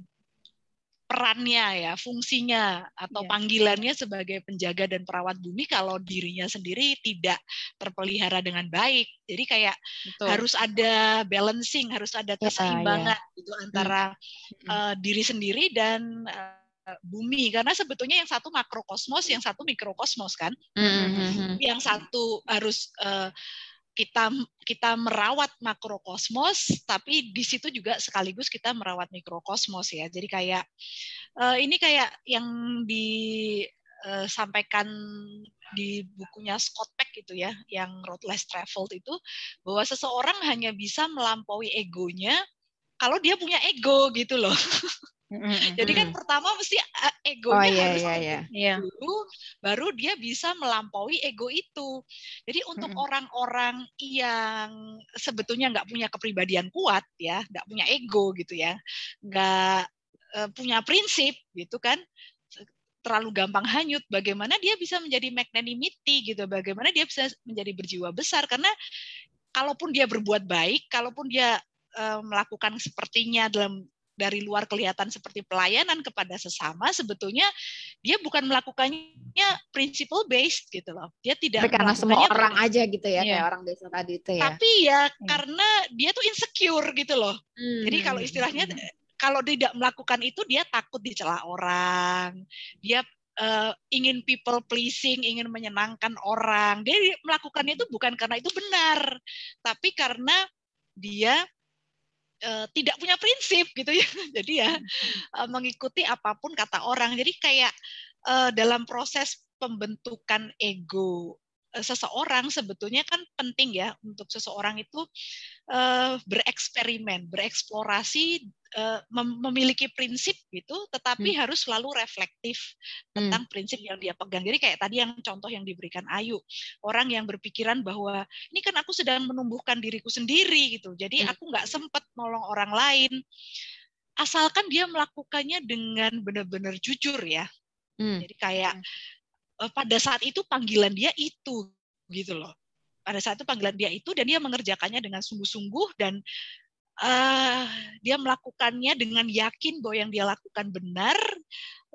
perannya ya, fungsinya atau iya. panggilannya sebagai penjaga dan perawat bumi kalau dirinya sendiri tidak terpelihara dengan baik. Jadi kayak Betul. harus ada balancing, harus ada iya, keseimbangan ya, ya. gitu hmm. antara hmm. uh, diri sendiri dan uh, bumi karena sebetulnya yang satu makrokosmos, yang satu mikrokosmos kan. -hmm. hmm, hmm yang satu harus uh, kita kita merawat makrokosmos tapi di situ juga sekaligus kita merawat mikrokosmos ya jadi kayak uh, ini kayak yang disampaikan eh, di bukunya Scott Peck gitu ya yang Road Less Traveled itu bahwa seseorang hanya bisa melampaui egonya kalau dia punya ego gitu loh Jadi kan pertama mesti eh, egonya oh, iya, harus iya, iya, iya. dulu, baru dia bisa melampaui ego itu. Jadi untuk orang-orang yang sebetulnya nggak punya kepribadian kuat ya, nggak punya ego gitu ya, nggak uh, punya prinsip gitu kan, terlalu gampang hanyut, bagaimana dia bisa menjadi magnanimity gitu, bagaimana dia bisa menjadi berjiwa besar karena kalaupun dia berbuat baik, kalaupun dia eh, melakukan sepertinya dalam dari luar kelihatan seperti pelayanan kepada sesama, sebetulnya dia bukan melakukannya principle based gitu loh. Dia tidak karena semua orang aja gitu ya, ya. kayak orang desa tadi itu ya. Tapi ya hmm. karena dia tuh insecure gitu loh. Hmm. Jadi kalau istilahnya hmm. kalau tidak melakukan itu dia takut dicela orang. Dia uh, ingin people pleasing, ingin menyenangkan orang. Dia melakukannya itu bukan karena itu benar, tapi karena dia Eh, tidak punya prinsip gitu ya. Jadi ya hmm. eh, mengikuti apapun kata orang. Jadi kayak eh, dalam proses pembentukan ego Eh, seseorang sebetulnya kan penting ya untuk seseorang itu eh, bereksperimen, bereksplorasi, eh, memiliki prinsip gitu, tetapi hmm. harus selalu reflektif hmm. tentang prinsip yang dia pegang. Jadi kayak tadi yang contoh yang diberikan Ayu, orang yang berpikiran bahwa ini kan aku sedang menumbuhkan diriku sendiri gitu, jadi hmm. aku nggak sempat nolong orang lain. Asalkan dia melakukannya dengan benar-benar jujur ya, Hmm. Jadi kayak hmm. Eh, pada saat itu panggilan dia itu gitu loh pada saat itu panggilan dia itu dan dia mengerjakannya dengan sungguh-sungguh dan uh, dia melakukannya dengan yakin bahwa yang dia lakukan benar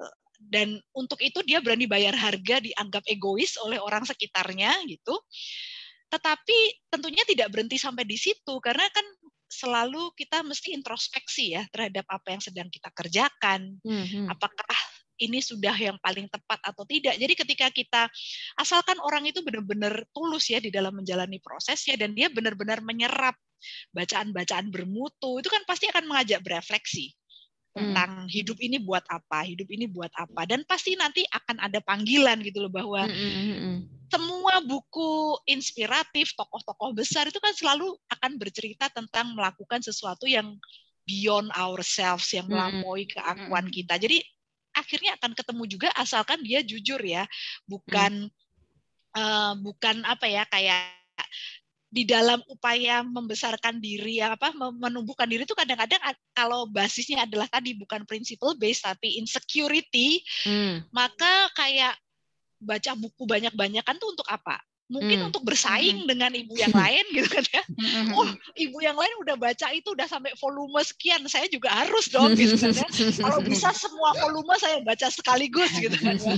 eh, dan untuk itu dia berani bayar harga dianggap egois oleh orang sekitarnya gitu. Tetapi tentunya tidak berhenti sampai di situ karena kan selalu kita mesti introspeksi ya terhadap apa yang sedang kita kerjakan. Mm -hmm. Apakah ini sudah yang paling tepat atau tidak. Jadi ketika kita asalkan orang itu benar-benar tulus ya di dalam menjalani prosesnya dan dia benar-benar menyerap bacaan-bacaan bermutu, itu kan pasti akan mengajak berefleksi tentang hmm. hidup ini buat apa, hidup ini buat apa, dan pasti nanti akan ada panggilan gitu loh bahwa hmm. hmm, hmm, hmm. semua buku inspiratif tokoh-tokoh besar itu kan selalu akan bercerita tentang melakukan sesuatu yang beyond ourselves yang melampaui keakuan kita. Jadi akhirnya akan ketemu juga asalkan dia jujur ya bukan hmm. uh, bukan apa ya kayak di dalam upaya membesarkan diri apa menumbuhkan diri itu kadang-kadang kalau basisnya adalah tadi bukan principle based tapi insecurity hmm. maka kayak baca buku banyak banyak kan tuh untuk apa mungkin hmm. untuk bersaing hmm. dengan ibu yang lain gitu kan ya. Hmm. Oh, ibu yang lain udah baca itu udah sampai volume sekian, saya juga harus dong gitu kan ya. Kalau bisa semua volume saya baca sekaligus gitu kan ya.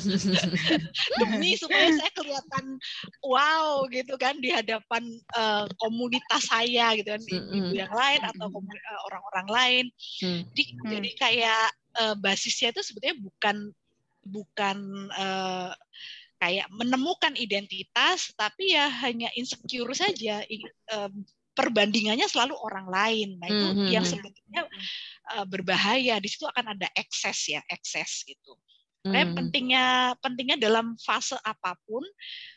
Demi supaya saya kelihatan wow gitu kan di hadapan uh, komunitas saya gitu kan, hmm, ibu yang lain atau eh, orang-orang lain. Jadi, hmm. jadi kayak uh, basisnya itu sebetulnya bukan bukan uh, kayak menemukan identitas tapi ya hanya insecure saja perbandingannya selalu orang lain. Nah, itu mm-hmm. yang hmm, hmm. sebetulnya eh, berbahaya. Di situ akan ada ekses ya, ekses gitu. Nah, mm-hmm. pentingnya pentingnya dalam fase apapun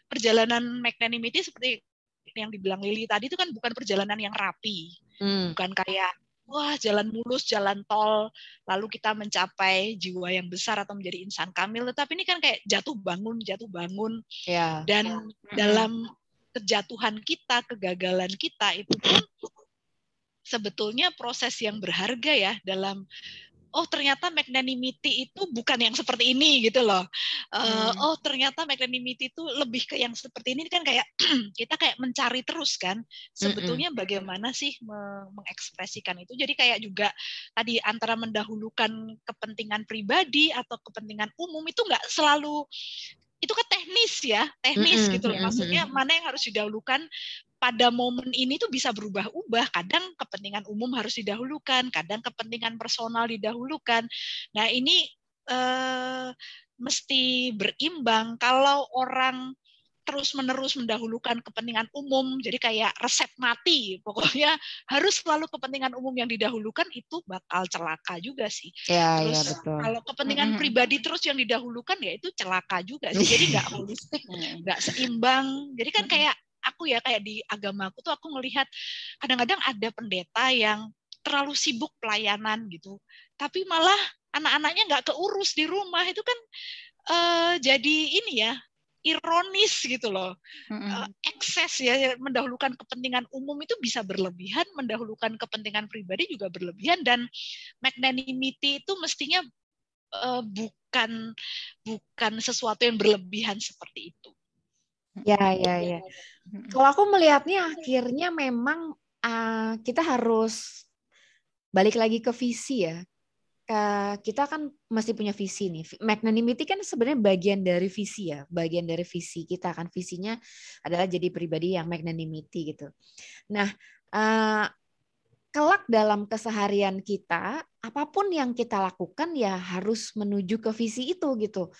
perjalanan magnanimity seperti yang dibilang Lili tadi itu kan bukan perjalanan yang rapi. Mm. Bukan kayak wah jalan mulus, jalan tol, lalu kita mencapai jiwa yang besar atau menjadi insan kamil. Tetapi ini kan kayak jatuh bangun, jatuh bangun. Ya. Dan ya. dalam kejatuhan kita, kegagalan kita itu pun sebetulnya proses yang berharga ya dalam oh ternyata magnanimity itu bukan yang seperti ini gitu loh. Uh, hmm. Oh ternyata magnanimity itu lebih ke yang seperti ini kan kayak kita kayak mencari terus kan sebetulnya hmm. bagaimana sih mengekspresikan itu. Jadi kayak juga tadi antara mendahulukan kepentingan pribadi atau kepentingan umum itu nggak selalu itu kan teknis ya, teknis mm -hmm. gitu loh. Maksudnya mana yang harus didahulukan, pada momen ini tuh bisa berubah-ubah. Kadang kepentingan umum harus didahulukan, kadang kepentingan personal didahulukan. Nah, ini eh, mesti berimbang. Kalau orang terus-menerus mendahulukan kepentingan umum, jadi kayak resep mati, pokoknya harus selalu kepentingan umum yang didahulukan itu bakal celaka juga sih. Ya, ya terus ya, betul. kalau kepentingan mm -hmm. pribadi terus yang didahulukan ya itu celaka juga sih. Jadi nggak holistik, nggak seimbang. Jadi kan kayak aku ya kayak di agamaku tuh aku ngelihat kadang-kadang ada pendeta yang terlalu sibuk pelayanan gitu, tapi malah anak-anaknya nggak keurus di rumah itu kan uh, jadi ini ya ironis gitu loh. Mm-hmm. Uh, ekses ya mendahulukan kepentingan umum itu bisa berlebihan, mendahulukan kepentingan pribadi juga berlebihan dan magnanimity itu mestinya uh, bukan bukan sesuatu yang berlebihan seperti itu. Ya, ya, ya. Gitu. Kalau aku melihatnya akhirnya memang uh, kita harus balik lagi ke visi ya. Uh, kita kan masih punya visi nih. Magnanimity kan sebenarnya bagian dari visi ya, bagian dari visi kita kan visinya adalah jadi pribadi yang magnanimity gitu. Nah, uh, kelak dalam keseharian kita, apapun yang kita lakukan ya harus menuju ke visi itu gitu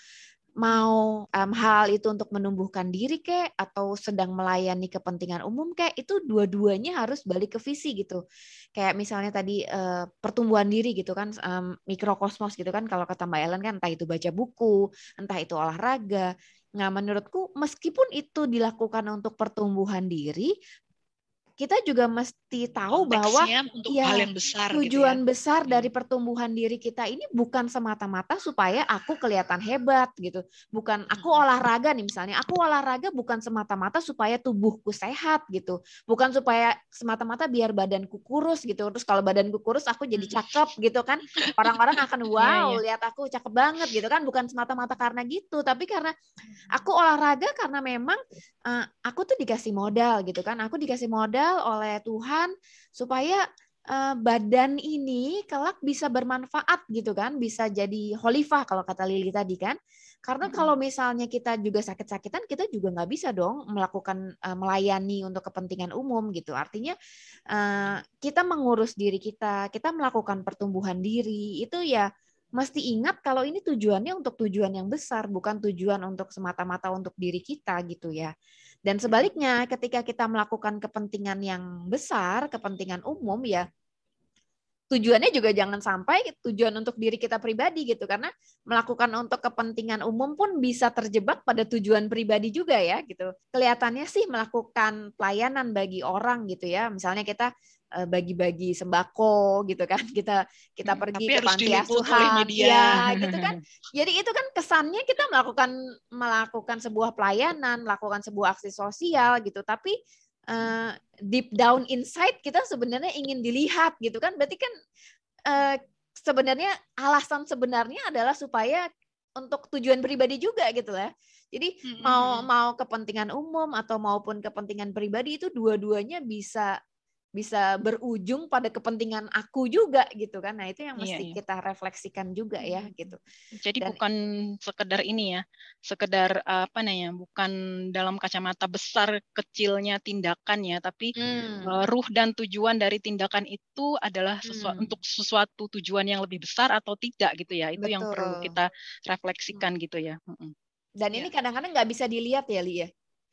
mau um, hal itu untuk menumbuhkan diri kek atau sedang melayani kepentingan umum kek itu dua-duanya harus balik ke visi gitu kayak misalnya tadi uh, pertumbuhan diri gitu kan um, mikrokosmos gitu kan kalau kata Mbak Ellen kan entah itu baca buku entah itu olahraga Nah, menurutku meskipun itu dilakukan untuk pertumbuhan diri, kita juga mesti tahu bahwa untuk ya, hal yang besar gitu tujuan gitu ya. besar hmm. dari pertumbuhan diri kita ini bukan semata-mata supaya aku kelihatan hebat gitu. Bukan aku hmm. olahraga nih misalnya, aku olahraga bukan semata-mata supaya tubuhku sehat gitu. Bukan supaya semata-mata biar badanku kurus gitu. Terus kalau badanku kurus aku jadi hmm. cakep gitu kan. Orang-orang akan iya, wow, iya. lihat aku cakep banget gitu kan. Bukan semata-mata karena gitu, tapi karena aku olahraga karena memang uh, aku tuh dikasih modal gitu kan. Aku dikasih modal modal oleh Tuhan supaya eh, badan ini kelak bisa bermanfaat gitu kan, bisa jadi holifah kalau kata Lili tadi kan. Karena kalau misalnya kita juga sakit-sakitan, kita juga nggak bisa dong melakukan eh, melayani untuk kepentingan umum gitu. Artinya eh, kita mengurus diri kita, kita melakukan pertumbuhan diri itu ya mesti ingat kalau ini tujuannya untuk tujuan yang besar, bukan tujuan untuk semata-mata untuk diri kita gitu ya. Dan sebaliknya, ketika kita melakukan kepentingan yang besar, kepentingan umum ya, tujuannya juga jangan sampai tujuan untuk diri kita pribadi gitu karena melakukan untuk kepentingan umum pun bisa terjebak pada tujuan pribadi juga ya gitu. Kelihatannya sih melakukan pelayanan bagi orang gitu ya. Misalnya kita Eh, bagi-bagi sembako gitu kan kita kita hmm, pergi Tapi ke panti asuhan ya gitu kan jadi itu kan kesannya kita melakukan melakukan sebuah pelayanan melakukan sebuah aksi sosial gitu tapi uh, deep down inside kita sebenarnya ingin dilihat gitu kan berarti kan uh, sebenarnya alasan sebenarnya adalah supaya untuk tujuan pribadi juga gitu lah. Jadi hmm, hmm, mau mau kepentingan umum atau maupun kepentingan pribadi itu dua-duanya bisa bisa berujung pada kepentingan aku juga gitu kan. Nah, itu yang iya, mesti iya, iya. kita refleksikan juga ya hmm. gitu. Jadi Dan, bukan sekedar ini ya, sekedar apa namanya, bukan dalam kacamata besar kecilnya tindakan ya, tapi hmm. Eh, ruh dan tujuan dari tindakan itu adalah sesuatu, hmm. untuk sesuatu tujuan yang lebih besar atau tidak gitu ya. Itu Betul. yang perlu kita refleksikan hmm. gitu ya. Hmm. Dan ya. ini iya. kadang-kadang nggak bisa dilihat ya, Li ya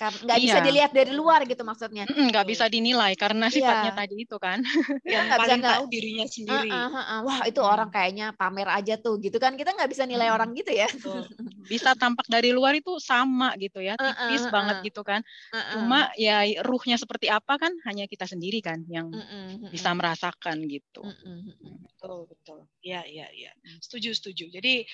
nggak iya. bisa dilihat dari luar gitu maksudnya nggak iya. bisa dinilai karena iya. sifatnya tadi itu kan iya, yang ya, paling bisa, tahu dirinya sendiri uh, uh, uh, uh. wah itu hmm. orang kayaknya pamer aja tuh gitu kan kita nggak bisa nilai hmm. orang gitu ya Betul. bisa tampak dari luar itu sama gitu ya tipis uh, uh, uh, uh. banget gitu kan uh, uh. cuma ya ruhnya seperti apa kan hanya kita sendiri kan yang uh, uh, uh, bisa merasakan gitu. uh, uh. Betul betul. ya ya ya Setuju setuju. Jadi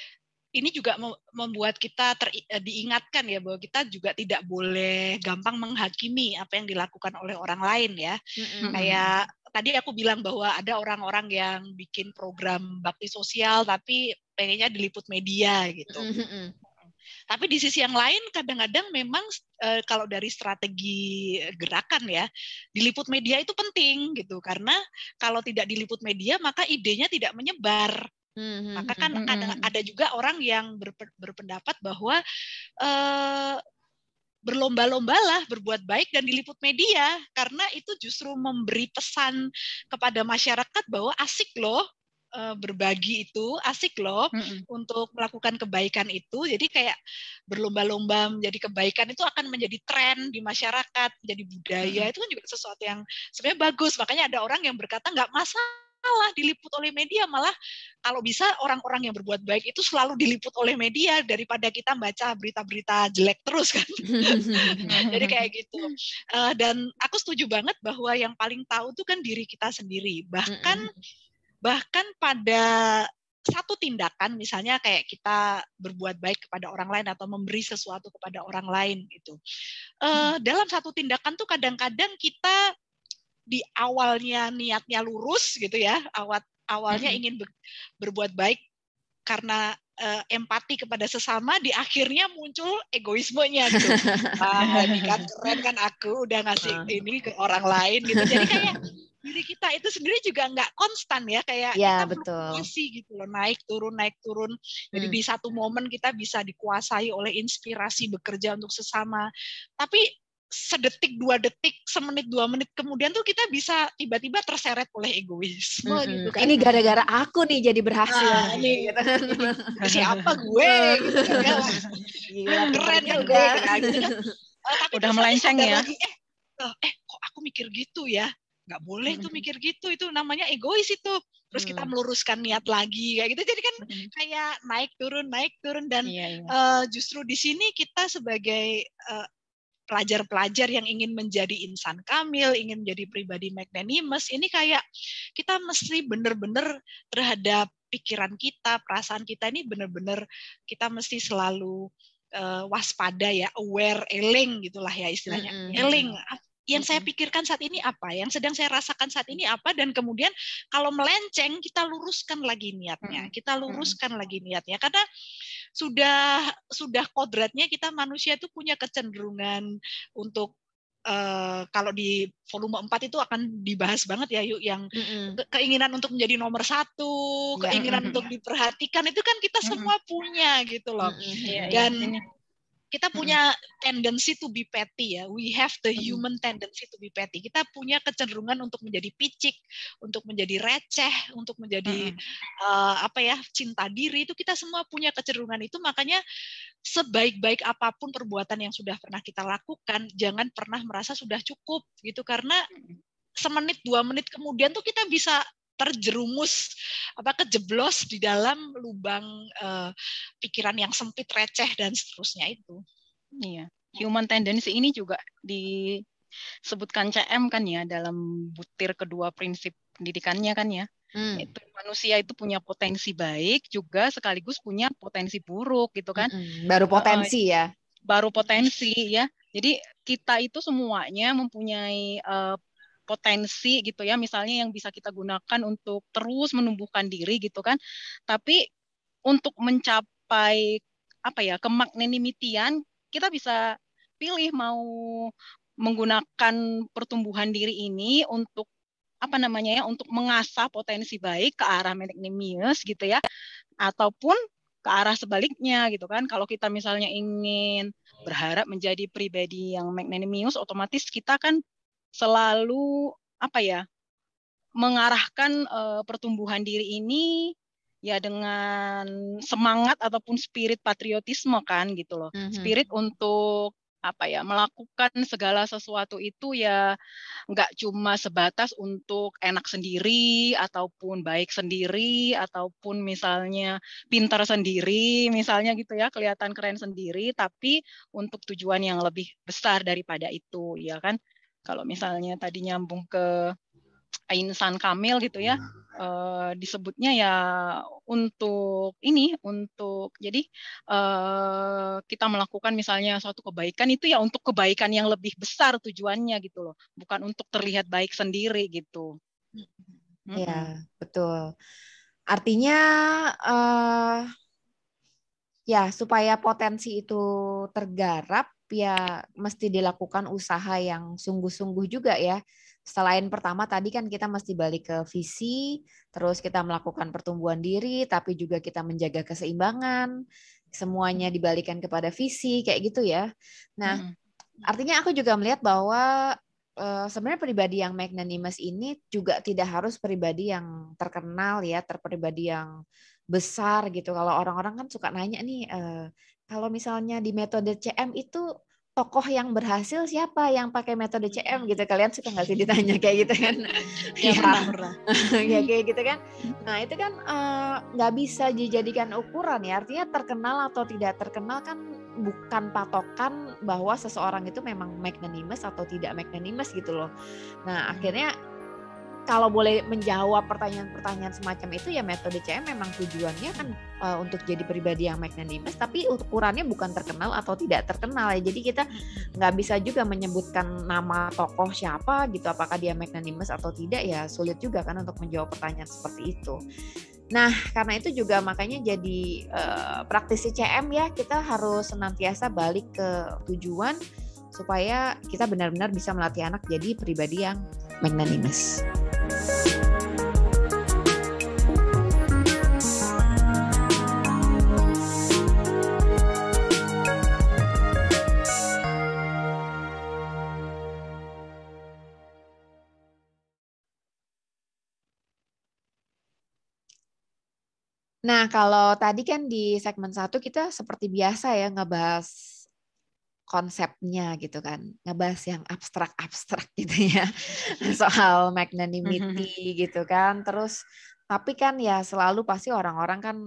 ini juga membuat kita ter, eh, diingatkan ya bahwa kita juga tidak boleh gampang menghakimi apa yang dilakukan oleh orang lain ya. Mm-hmm. Kayak tadi aku bilang bahwa ada orang-orang yang bikin program bakti sosial tapi pengennya diliput media gitu. Mm-hmm. Tapi di sisi yang lain kadang-kadang memang e, kalau dari strategi gerakan ya diliput media itu penting gitu karena kalau tidak diliput media maka idenya tidak menyebar Hmm, Maka hmm, hmm, kan hmm, ada hmm, ada juga orang yang berpendapat bahwa uh, eh, berlomba lombalah berbuat baik dan diliput media karena itu justru memberi pesan kepada masyarakat bahwa asik loh eh, berbagi itu asik loh mm-hmm. untuk melakukan kebaikan itu jadi kayak berlomba-lomba menjadi kebaikan itu akan menjadi tren di masyarakat jadi budaya mm-hmm. itu kan juga sesuatu yang sebenarnya bagus makanya ada orang yang berkata nggak masalah malah diliput oleh media malah kalau bisa orang-orang yang berbuat baik itu selalu diliput oleh media daripada kita baca berita-berita jelek terus kan jadi kayak gitu uh, dan aku setuju banget bahwa yang paling tahu itu kan diri kita sendiri bahkan bahkan pada satu tindakan misalnya kayak kita berbuat baik kepada orang lain atau memberi sesuatu kepada orang lain gitu uh, dalam satu tindakan tuh kadang-kadang kita di awalnya niatnya lurus gitu ya, awat awalnya mm-hmm. ingin be, berbuat baik karena uh, empati kepada sesama, di akhirnya muncul egoismenya gitu. ah, kan keren kan aku udah ngasih ini ke orang lain gitu. Jadi kayak diri kita itu sendiri juga nggak konstan ya kayak ya, kita fluktuasi gitu loh naik turun naik turun jadi hmm. di satu momen kita bisa dikuasai oleh inspirasi bekerja untuk sesama tapi sedetik dua detik semenit dua menit kemudian tuh kita bisa tiba-tiba terseret oleh egoisme mm -hmm. gitu kan ini gara-gara aku nih jadi berhasil nah, ini, ini siapa gue gitu kan. keren kan gue eh, udah melenceng ya lagi, eh, eh kok aku mikir gitu ya nggak boleh tuh mikir gitu itu namanya egois itu terus kita mm. meluruskan niat lagi kayak gitu jadi kan kayak naik turun naik turun dan iya, iya. Uh, justru di sini kita sebagai uh, pelajar-pelajar yang ingin menjadi insan kamil, ingin menjadi pribadi magnanimous, ini kayak kita mesti benar-benar terhadap pikiran kita, perasaan kita ini benar-benar kita mesti selalu uh, waspada ya, aware, eling gitulah ya istilahnya. Mm -hmm. Eling ah, yang saya pikirkan saat ini apa, yang sedang saya rasakan saat ini apa, dan kemudian kalau melenceng kita luruskan lagi niatnya, kita luruskan lagi niatnya, karena sudah sudah kodratnya kita manusia itu punya kecenderungan untuk Uh, kalau di volume 4 itu akan dibahas banget ya yuk yang mm-hmm. Ke keinginan untuk menjadi nomor satu, yeah. keinginan mm-hmm. untuk diperhatikan itu kan kita semua mm-hmm. punya gitu loh. Mm-hmm. Yeah, iya, Dan yeah kita punya tendency to be petty ya. We have the human tendency to be petty. Kita punya kecenderungan untuk menjadi picik, untuk menjadi receh, untuk menjadi uh, apa ya cinta diri itu kita semua punya kecenderungan itu. Makanya sebaik-baik apapun perbuatan yang sudah pernah kita lakukan, jangan pernah merasa sudah cukup gitu karena semenit dua menit kemudian tuh kita bisa terjerumus apa kejeblos di dalam lubang uh, pikiran yang sempit receh dan seterusnya itu. Iya. Human tendency ini juga disebutkan CM kan ya dalam butir kedua prinsip pendidikannya kan ya. Hmm. Itu manusia itu punya potensi baik juga sekaligus punya potensi buruk gitu kan. Hmm. hmm. Baru eh, potensi ya. Baru potensi ya. Jadi kita itu semuanya mempunyai uh, potensi gitu ya misalnya yang bisa kita gunakan untuk terus menumbuhkan diri gitu kan tapi untuk mencapai apa ya kemagnanimitian kita bisa pilih mau menggunakan pertumbuhan diri ini untuk apa namanya ya untuk mengasah potensi baik ke arah magnanimous gitu ya ataupun ke arah sebaliknya gitu kan kalau kita misalnya ingin berharap menjadi pribadi yang magnanimous otomatis kita kan selalu apa ya mengarahkan uh, pertumbuhan diri ini ya dengan semangat ataupun spirit patriotisme kan gitu loh. Mm-hmm. Spirit untuk apa ya melakukan segala sesuatu itu ya nggak cuma sebatas untuk enak sendiri ataupun baik sendiri ataupun misalnya pintar sendiri misalnya gitu ya kelihatan keren sendiri tapi untuk tujuan yang lebih besar daripada itu ya kan kalau misalnya tadi nyambung ke Insan Kamil gitu ya uh, disebutnya ya untuk ini untuk jadi uh, kita melakukan misalnya suatu kebaikan itu ya untuk kebaikan yang lebih besar tujuannya gitu loh bukan untuk terlihat baik sendiri gitu ya betul artinya uh, ya supaya potensi itu tergarap ya mesti dilakukan usaha yang sungguh-sungguh juga ya. Selain pertama tadi kan kita mesti balik ke visi, terus kita melakukan pertumbuhan diri, tapi juga kita menjaga keseimbangan, semuanya dibalikan kepada visi kayak gitu ya. Nah, hmm. artinya aku juga melihat bahwa eh, sebenarnya pribadi yang magnanimous ini juga tidak harus pribadi yang terkenal ya, terpribadi yang besar gitu. Kalau orang-orang kan suka nanya nih, eh, kalau misalnya di metode CM itu tokoh yang berhasil siapa yang pakai metode CM gitu kalian suka nggak sih ditanya kayak gitu kan ya, ya kayak gitu kan nah itu kan eh, nggak uh, bisa dijadikan ukuran ya artinya terkenal atau tidak terkenal kan bukan patokan bahwa seseorang itu memang magnanimous atau tidak magnanimous gitu loh nah akhirnya kalau boleh menjawab pertanyaan-pertanyaan semacam itu ya metode CM memang tujuannya kan uh, untuk jadi pribadi yang magnanimous tapi ukurannya bukan terkenal atau tidak terkenal ya jadi kita nggak bisa juga menyebutkan nama tokoh siapa gitu apakah dia magnanimous atau tidak ya sulit juga kan untuk menjawab pertanyaan seperti itu Nah, karena itu juga makanya jadi uh, praktisi CM ya, kita harus senantiasa balik ke tujuan supaya kita benar-benar bisa melatih anak jadi pribadi yang magnanimous. Nah, kalau tadi kan di segmen satu kita seperti biasa ya ngebahas konsepnya gitu kan ngebahas yang abstrak-abstrak gitu ya soal magnanimity mhm. gitu kan terus tapi kan ya selalu pasti orang-orang kan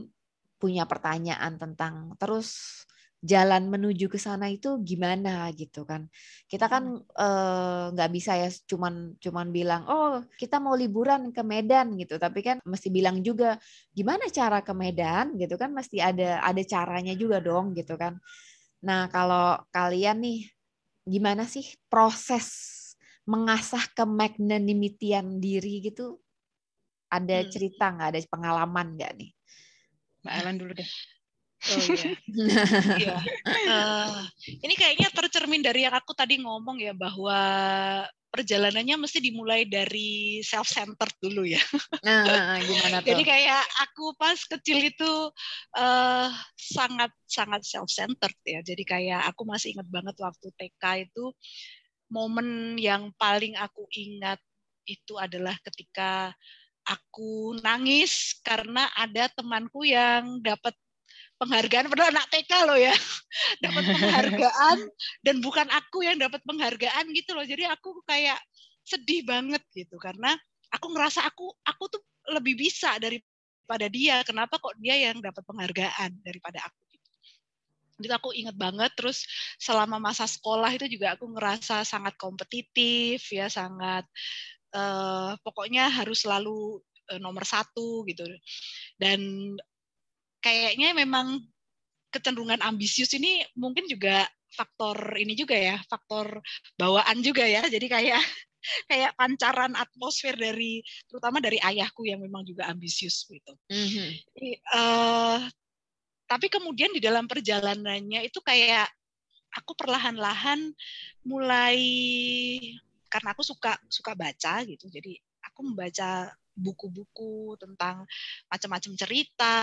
punya pertanyaan tentang terus jalan menuju ke sana itu gimana gitu kan kita kan mhm. eh, nggak e, bisa ya cuman cuman bilang oh kita mau liburan ke Medan gitu tapi kan mesti bilang juga gimana cara ke Medan gitu kan mesti ada ada caranya juga dong gitu kan Nah, kalau kalian nih gimana sih proses mengasah ke kemagnanimitian diri gitu? Ada hmm. cerita nggak? Ada pengalaman nggak nih? Mbak Ellen dulu deh. Oh iya. iya. Uh, ini kayaknya tercermin dari yang aku tadi ngomong ya bahwa perjalanannya mesti dimulai dari self centered dulu ya. Nah, nah, nah, gimana tuh? Jadi kayak aku pas kecil itu uh, sangat sangat self centered ya. Jadi kayak aku masih ingat banget waktu TK itu momen yang paling aku ingat itu adalah ketika aku nangis karena ada temanku yang dapat penghargaan padahal anak TK loh ya dapat penghargaan dan bukan aku yang dapat penghargaan gitu loh jadi aku kayak sedih banget gitu karena aku ngerasa aku aku tuh lebih bisa daripada dia kenapa kok dia yang dapat penghargaan daripada aku itu aku inget banget terus selama masa sekolah itu juga aku ngerasa sangat kompetitif ya sangat uh, pokoknya harus selalu eh, nomor satu gitu dan kayaknya memang kecenderungan ambisius ini mungkin juga faktor ini juga ya, faktor bawaan juga ya. Jadi kayak kayak pancaran atmosfer dari terutama dari ayahku yang memang juga ambisius gitu. Mm-hmm. uh, tapi kemudian di dalam perjalanannya itu kayak aku perlahan-lahan mulai karena aku suka suka baca gitu. Jadi aku membaca buku-buku tentang macam-macam cerita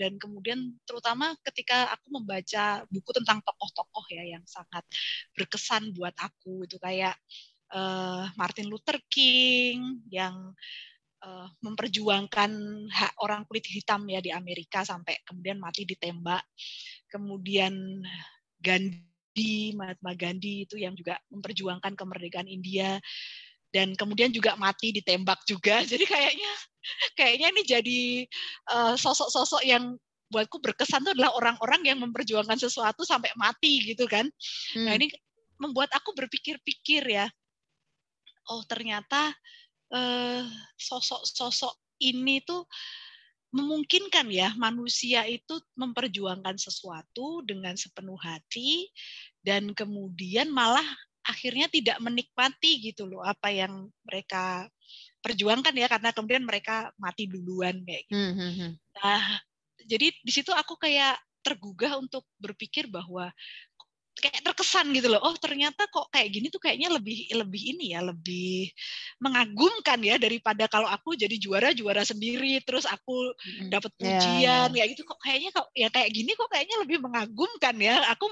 dan kemudian terutama ketika aku membaca buku tentang tokoh-tokoh ya yang sangat berkesan buat aku itu kayak uh, Martin Luther King yang uh, memperjuangkan hak orang kulit hitam ya di Amerika sampai kemudian mati ditembak. Kemudian Gandhi, Mahatma Gandhi itu yang juga memperjuangkan kemerdekaan India dan kemudian juga mati ditembak juga jadi kayaknya kayaknya ini jadi eh, sosok-sosok uh, yang buatku berkesan tuh adalah orang-orang yang memperjuangkan sesuatu sampai mati gitu kan hmm. nah ini membuat aku berpikir-pikir ya oh ternyata eh, sosok-sosok uh, sosok ini tuh memungkinkan ya manusia itu memperjuangkan sesuatu dengan sepenuh hati dan kemudian malah akhirnya tidak menikmati gitu loh apa yang mereka perjuangkan ya karena kemudian mereka mati duluan kayak gitu. Hmm, hmm, hmm. Nah, jadi di situ aku kayak tergugah untuk berpikir bahwa kayak terkesan gitu loh. Oh, ternyata kok kayak gini tuh kayaknya lebih lebih ini ya, lebih mengagumkan ya daripada kalau aku jadi juara-juara sendiri terus aku dapat ya, pujian yeah. kayak gitu kok kayaknya kok ya kayak gini kok kayaknya lebih mengagumkan ya. Aku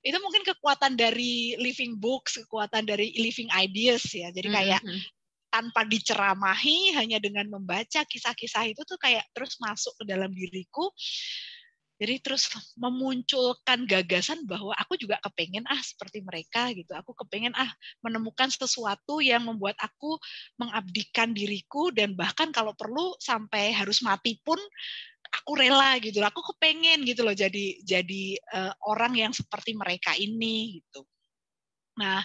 itu mungkin kekuatan dari living books, kekuatan dari living ideas ya. Jadi kayak mm -hmm tanpa diceramahi hanya dengan membaca kisah-kisah itu tuh kayak terus masuk ke dalam diriku jadi terus memunculkan gagasan bahwa aku juga kepengen ah seperti mereka gitu. Aku kepengen ah menemukan sesuatu yang membuat aku mengabdikan diriku dan bahkan kalau perlu sampai harus mati pun aku rela gitu. Aku kepengen gitu loh jadi jadi uh, orang yang seperti mereka ini gitu. Nah,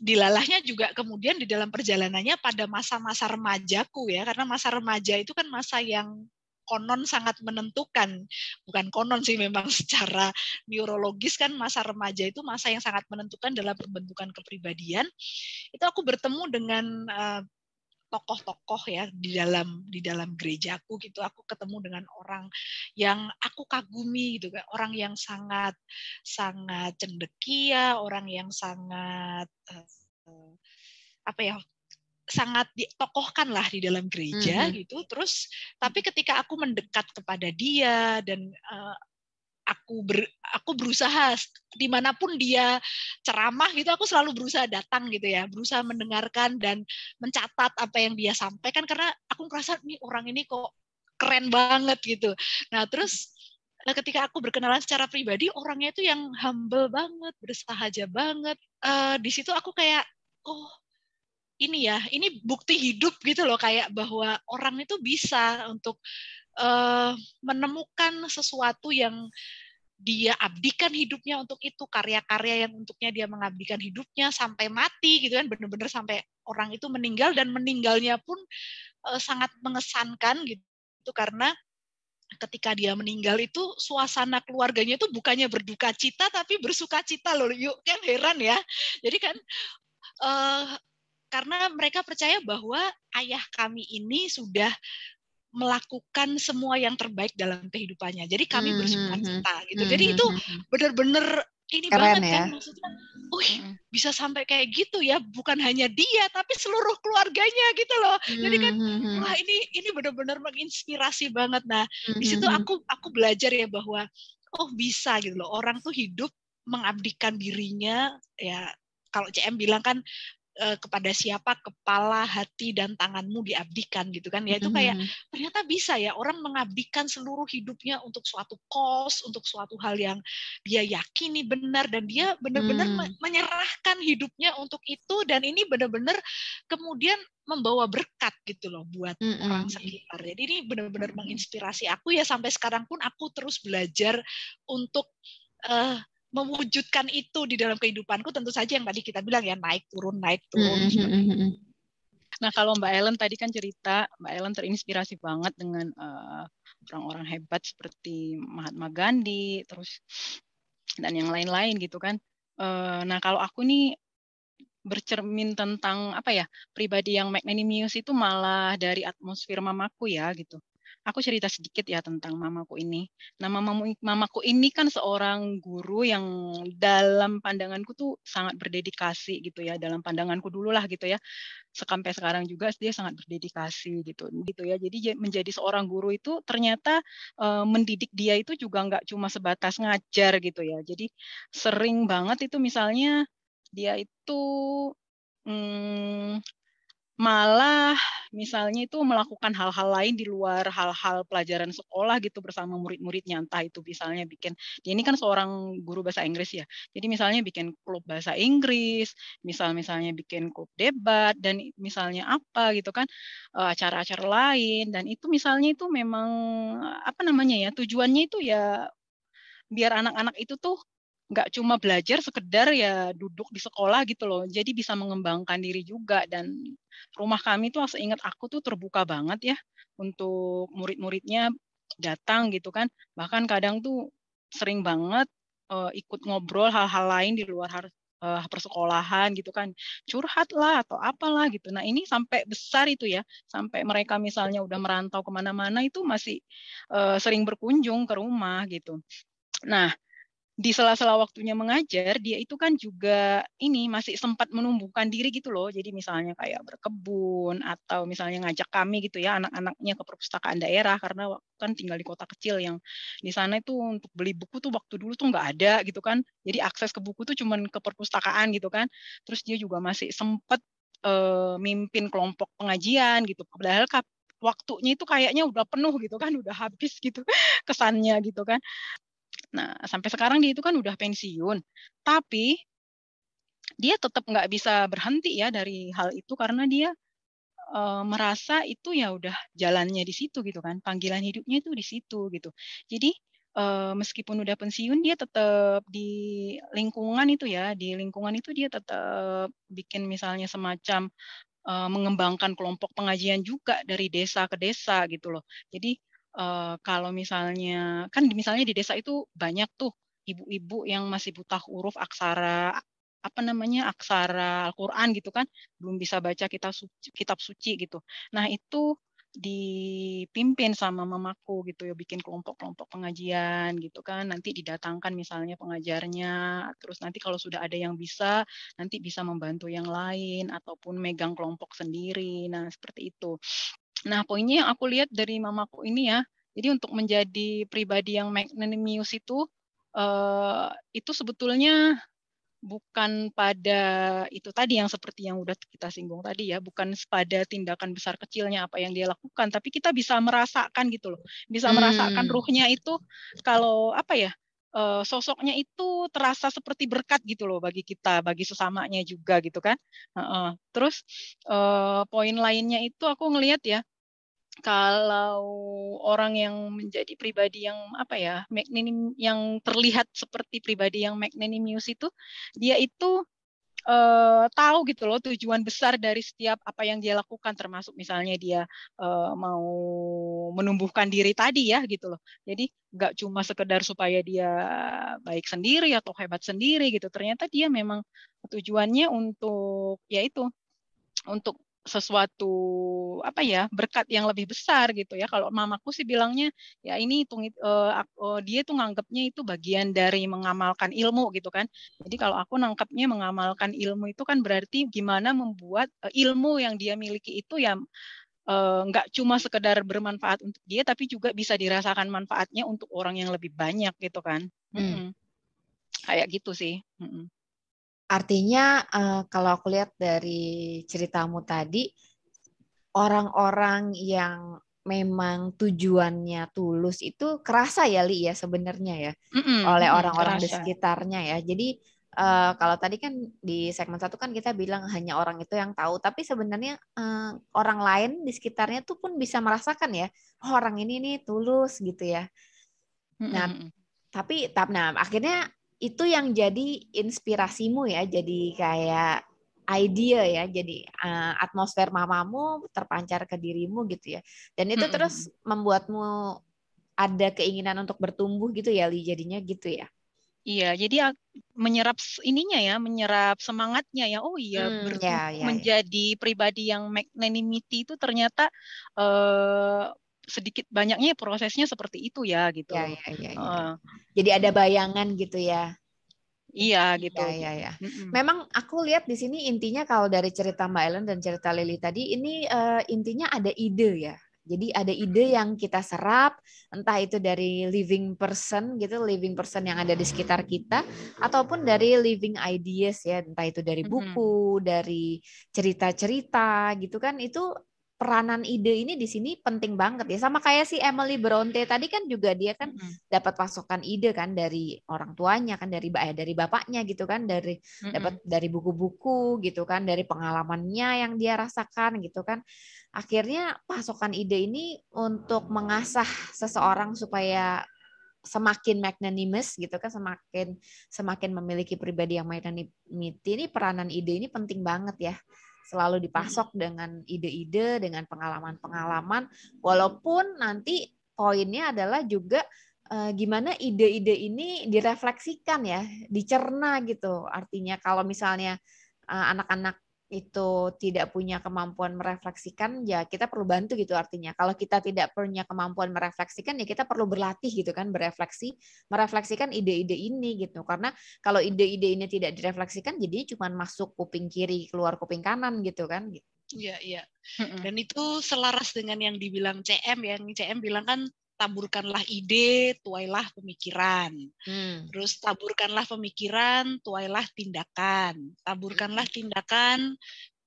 dilalahnya juga kemudian di dalam perjalanannya pada masa-masa remajaku ya, karena masa remaja itu kan masa yang konon sangat menentukan. Bukan konon sih memang secara neurologis kan masa remaja itu masa yang sangat menentukan dalam pembentukan kepribadian. Itu aku bertemu dengan eh, tokoh-tokoh ya di dalam di dalam gerejaku gitu aku ketemu dengan orang yang aku kagumi gitu kan orang yang sangat sangat cendekia orang yang sangat eh, apa ya sangat ditokohkan lah di dalam gereja mm -hmm. gitu terus tapi ketika aku mendekat kepada dia dan uh, aku ber, aku berusaha dimanapun dia ceramah gitu aku selalu berusaha datang gitu ya berusaha mendengarkan dan mencatat apa yang dia sampaikan karena aku ngerasa nih orang ini kok keren banget gitu nah terus eh, ketika aku berkenalan secara pribadi orangnya itu yang humble banget bersahaja banget uh, di situ aku kayak oh ini ya ini bukti hidup gitu loh kayak bahwa orang itu bisa untuk uh, menemukan sesuatu yang dia abdikan hidupnya untuk itu karya-karya yang untuknya dia mengabdikan hidupnya sampai mati gitu kan bener-bener sampai orang itu meninggal dan meninggalnya pun uh, sangat mengesankan gitu karena ketika dia meninggal itu suasana keluarganya itu bukannya berduka cita tapi bersuka cita loh yuk kan heran ya jadi kan uh, karena mereka percaya bahwa ayah kami ini sudah melakukan semua yang terbaik dalam kehidupannya. Jadi kami mm -hmm. bersuka hmm, hmm. cita gitu. Mm -hmm. Jadi hmm, itu benar-benar ini Keren, banget ya? kan maksudnya, wih bisa sampai kayak gitu ya, bukan hanya dia tapi seluruh keluarganya gitu loh. Jadi kan wah ini ini benar-benar menginspirasi banget. Nah di situ aku aku belajar ya bahwa oh bisa gitu loh orang tuh hidup mengabdikan dirinya ya kalau CM bilang kan Eh, kepada siapa kepala, hati dan tanganmu diabdikan gitu kan. Ya itu mm-hmm. kayak ternyata bisa ya orang mengabdikan seluruh hidupnya untuk suatu cause, untuk suatu hal yang dia yakini benar dan dia benar-benar hmm. menyerahkan hidupnya untuk itu dan ini benar-benar kemudian membawa berkat gitu loh buat mm -hmm. orang sekitar. Jadi ini benar-benar mm-hmm. menginspirasi aku ya sampai sekarang pun aku terus belajar untuk uh, mewujudkan itu di dalam kehidupanku tentu saja yang tadi kita bilang ya naik turun naik turun. Mm-hmm. mm-hmm, mm-hmm. Nah kalau Mbak Ellen tadi kan cerita Mbak Ellen terinspirasi banget dengan orang eh, orang-orang hebat seperti Mahatma Gandhi terus dan yang lain-lain gitu kan. Uh, nah kalau aku nih bercermin tentang apa ya pribadi yang magnanimous itu malah dari atmosfer mamaku ya gitu aku cerita sedikit ya tentang mamaku ini. Nah, mamamu, mamaku ini kan seorang guru yang dalam pandanganku tuh sangat berdedikasi gitu ya. Dalam pandanganku dulu lah gitu ya. Sekampai sekarang juga dia sangat berdedikasi gitu, gitu ya. Jadi menjadi seorang guru itu ternyata e, mendidik dia itu juga nggak cuma sebatas ngajar gitu ya. Jadi sering banget itu misalnya dia itu hmm, malah misalnya itu melakukan hal-hal lain di luar hal-hal pelajaran sekolah gitu bersama murid-muridnya entah itu misalnya bikin dia ya ini kan seorang guru bahasa Inggris ya jadi misalnya bikin klub bahasa Inggris misal misalnya bikin klub debat dan misalnya apa gitu kan eh, acara-acara lain dan itu misalnya itu memang eh, apa namanya ya tujuannya itu ya biar anak-anak itu tuh nggak cuma belajar sekedar ya duduk di sekolah gitu loh. Jadi bisa mengembangkan diri juga dan rumah kami tuh seingat aku tuh terbuka banget ya untuk murid-muridnya datang gitu kan. Bahkan kadang tuh sering banget uh, ikut ngobrol hal-hal lain di luar uh, persekolahan gitu kan. Curhat lah atau apalah gitu. Nah, ini sampai besar itu ya. Sampai mereka misalnya udah merantau kemana mana itu masih uh, sering berkunjung ke rumah gitu. Nah, di sela-sela waktunya mengajar dia itu kan juga ini masih sempat menumbuhkan diri gitu loh jadi misalnya kayak berkebun atau misalnya ngajak kami gitu ya anak-anaknya ke perpustakaan daerah karena waktu kan tinggal di kota kecil yang di sana itu untuk beli buku tuh waktu dulu tuh nggak ada gitu kan jadi akses ke buku tuh cuman ke perpustakaan gitu kan terus dia juga masih sempat eh, mimpin kelompok pengajian gitu padahal waktunya itu kayaknya udah penuh gitu kan udah habis gitu kesannya gitu kan Nah, sampai sekarang dia itu kan udah pensiun. Tapi dia tetap nggak bisa berhenti ya dari hal itu karena dia e, merasa itu ya udah jalannya di situ gitu kan. Panggilan hidupnya itu di situ gitu. Jadi e, meskipun udah pensiun dia tetap di lingkungan itu ya, di lingkungan itu dia tetap bikin misalnya semacam e, mengembangkan kelompok pengajian juga dari desa ke desa gitu loh. Jadi uh, kalau misalnya kan misalnya di desa itu banyak tuh ibu-ibu yang masih buta huruf aksara apa namanya aksara Al-Qur'an gitu kan belum bisa baca kitab suci, kitab suci gitu. Nah, itu dipimpin sama mamaku gitu ya bikin kelompok-kelompok pengajian gitu kan nanti didatangkan misalnya pengajarnya terus nanti kalau sudah ada yang bisa nanti bisa membantu yang lain ataupun megang kelompok sendiri nah seperti itu Nah, poinnya yang aku lihat dari mamaku ini ya, jadi untuk menjadi pribadi yang magnanimous itu, eh, itu sebetulnya bukan pada itu tadi yang seperti yang udah kita singgung tadi ya, bukan pada tindakan besar kecilnya apa yang dia lakukan, tapi kita bisa merasakan gitu loh, bisa hmm. merasakan ruhnya itu kalau apa ya, uh, sosoknya itu terasa seperti berkat gitu loh bagi kita, bagi sesamanya juga gitu kan. Uh, Terus uh, poin lainnya itu aku ngelihat ya kalau orang yang menjadi pribadi yang apa ya magnanim yang terlihat seperti pribadi yang magnanimous itu dia itu uh, tahu gitu loh tujuan besar dari setiap apa yang dia lakukan termasuk misalnya dia uh, mau menumbuhkan diri tadi ya gitu loh jadi nggak cuma sekedar supaya dia baik sendiri atau hebat sendiri gitu ternyata dia memang tujuannya untuk yaitu untuk sesuatu apa ya berkat yang lebih besar gitu ya kalau mamaku sih bilangnya ya ini tung, uh, eh, oh, dia tuh nganggapnya itu bagian dari mengamalkan ilmu gitu kan jadi kalau aku nangkapnya mengamalkan ilmu itu kan berarti gimana membuat uh, ilmu yang dia miliki itu ya eh, nggak uh, cuma sekedar bermanfaat untuk dia tapi juga bisa dirasakan manfaatnya untuk orang yang lebih banyak gitu kan hmm. Hmm. kayak gitu sih hmm. Artinya uh, kalau aku lihat dari ceritamu tadi, orang-orang yang memang tujuannya tulus itu kerasa ya Li ya sebenarnya ya mm hmm oleh orang-orang di sekitarnya ya. Jadi uh, kalau tadi kan di segmen satu kan kita bilang hanya orang itu yang tahu, tapi sebenarnya uh, orang lain di sekitarnya tuh pun bisa merasakan ya oh, orang ini nih tulus gitu ya. Mm hmm Nah tapi tap nah akhirnya itu yang jadi inspirasimu ya, jadi kayak idea ya, jadi uh, atmosfer mamamu terpancar ke dirimu gitu ya. Dan itu hmm. terus membuatmu ada keinginan untuk bertumbuh gitu ya, Li, jadinya gitu ya. Iya, jadi menyerap ininya ya, menyerap semangatnya ya. Oh iya, hmm, ber- ya, ya, ya. menjadi ya. pribadi yang magnanimity itu ternyata uh, sedikit banyaknya ya prosesnya seperti itu ya gitu. Ya, ya, ya, ya. Uh, Jadi ada bayangan gitu ya. Iya ya, gitu. Ya, ya, ya. Memang aku lihat di sini intinya kalau dari cerita Mbak Ellen dan cerita Lili tadi ini uh, intinya ada ide ya. Jadi ada ide yang kita serap, entah itu dari living person gitu, living person yang ada di sekitar kita, ataupun dari living ideas ya, entah itu dari buku, dari cerita-cerita gitu kan, itu peranan ide ini di sini penting banget ya. Sama kayak si Emily Bronte tadi kan juga dia kan mm-hmm. dapat pasokan ide kan dari orang tuanya kan dari eh, dari bapaknya gitu kan dari mm-hmm. dapat dari buku-buku gitu kan dari pengalamannya yang dia rasakan gitu kan. Akhirnya pasokan ide ini untuk mengasah seseorang supaya semakin magnanimous gitu kan semakin semakin memiliki pribadi yang magnanimity ini peranan ide ini penting banget ya selalu dipasok dengan ide-ide, dengan pengalaman-pengalaman, walaupun nanti poinnya adalah juga eh, gimana ide-ide ini direfleksikan ya, dicerna gitu. Artinya kalau misalnya eh, anak-anak itu tidak punya kemampuan merefleksikan ya kita perlu bantu gitu artinya kalau kita tidak punya kemampuan merefleksikan ya kita perlu berlatih gitu kan berefleksi merefleksikan ide-ide ini gitu karena kalau ide-ide ini tidak direfleksikan jadi cuma masuk kuping kiri keluar kuping kanan gitu kan gitu. Iya, iya. Dan itu selaras dengan yang dibilang CM ya. yang CM bilang kan taburkanlah ide, tuailah pemikiran. Hmm. Terus taburkanlah pemikiran, tuailah tindakan. Taburkanlah hmm. tindakan,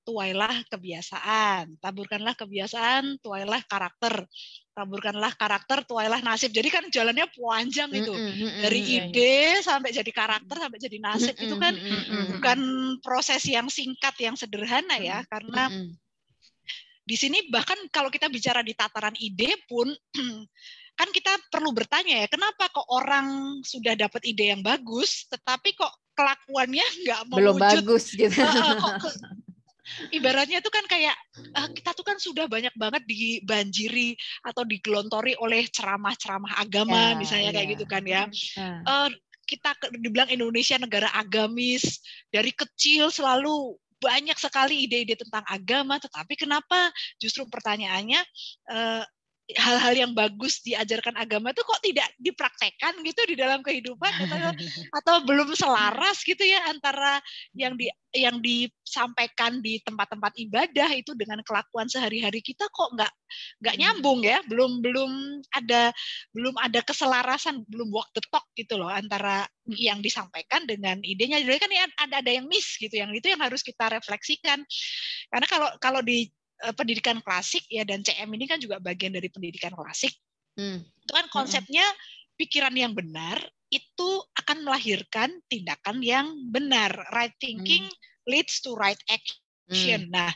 tuailah kebiasaan. Taburkanlah kebiasaan, tuailah karakter. Taburkanlah karakter, tuailah nasib. Jadi kan jalannya panjang itu. Hmm, hmm, Dari iya, iya. ide sampai jadi karakter sampai jadi nasib itu kan bukan proses yang singkat yang sederhana ya karena di sini bahkan kalau kita bicara di tataran ide pun kan kita perlu bertanya ya, kenapa kok orang sudah dapat ide yang bagus, tetapi kok kelakuannya nggak mewujud. Belum bagus gitu. ibaratnya tuh kan kayak eh, kita tuh kan sudah banyak banget dibanjiri atau digelontori oleh ceramah-ceramah agama yeah, misalnya yeah. kayak iya. gitu kan ya. Yeah. Ya. Uh, kita dibilang Indonesia negara agamis dari kecil selalu banyak sekali ide-ide tentang agama, tetapi kenapa justru pertanyaannya uh, hal-hal yang bagus diajarkan agama itu kok tidak dipraktekkan gitu di dalam kehidupan atau, atau belum selaras gitu ya antara yang di yang disampaikan di tempat-tempat ibadah itu dengan kelakuan sehari-hari kita kok nggak nggak hmm. nyambung ya belum belum ada belum ada keselarasan belum walk the talk gitu loh antara yang disampaikan dengan idenya jadi kan ya ada ada yang miss gitu yang itu yang harus kita refleksikan karena kalau kalau di Eh, pendidikan klasik ya dan CM ini kan juga bagian dari pendidikan klasik. Hmm. Itu kan konsepnya pikiran yang benar itu akan melahirkan tindakan yang benar. Right thinking hmm. leads to right action. Hmm. Nah,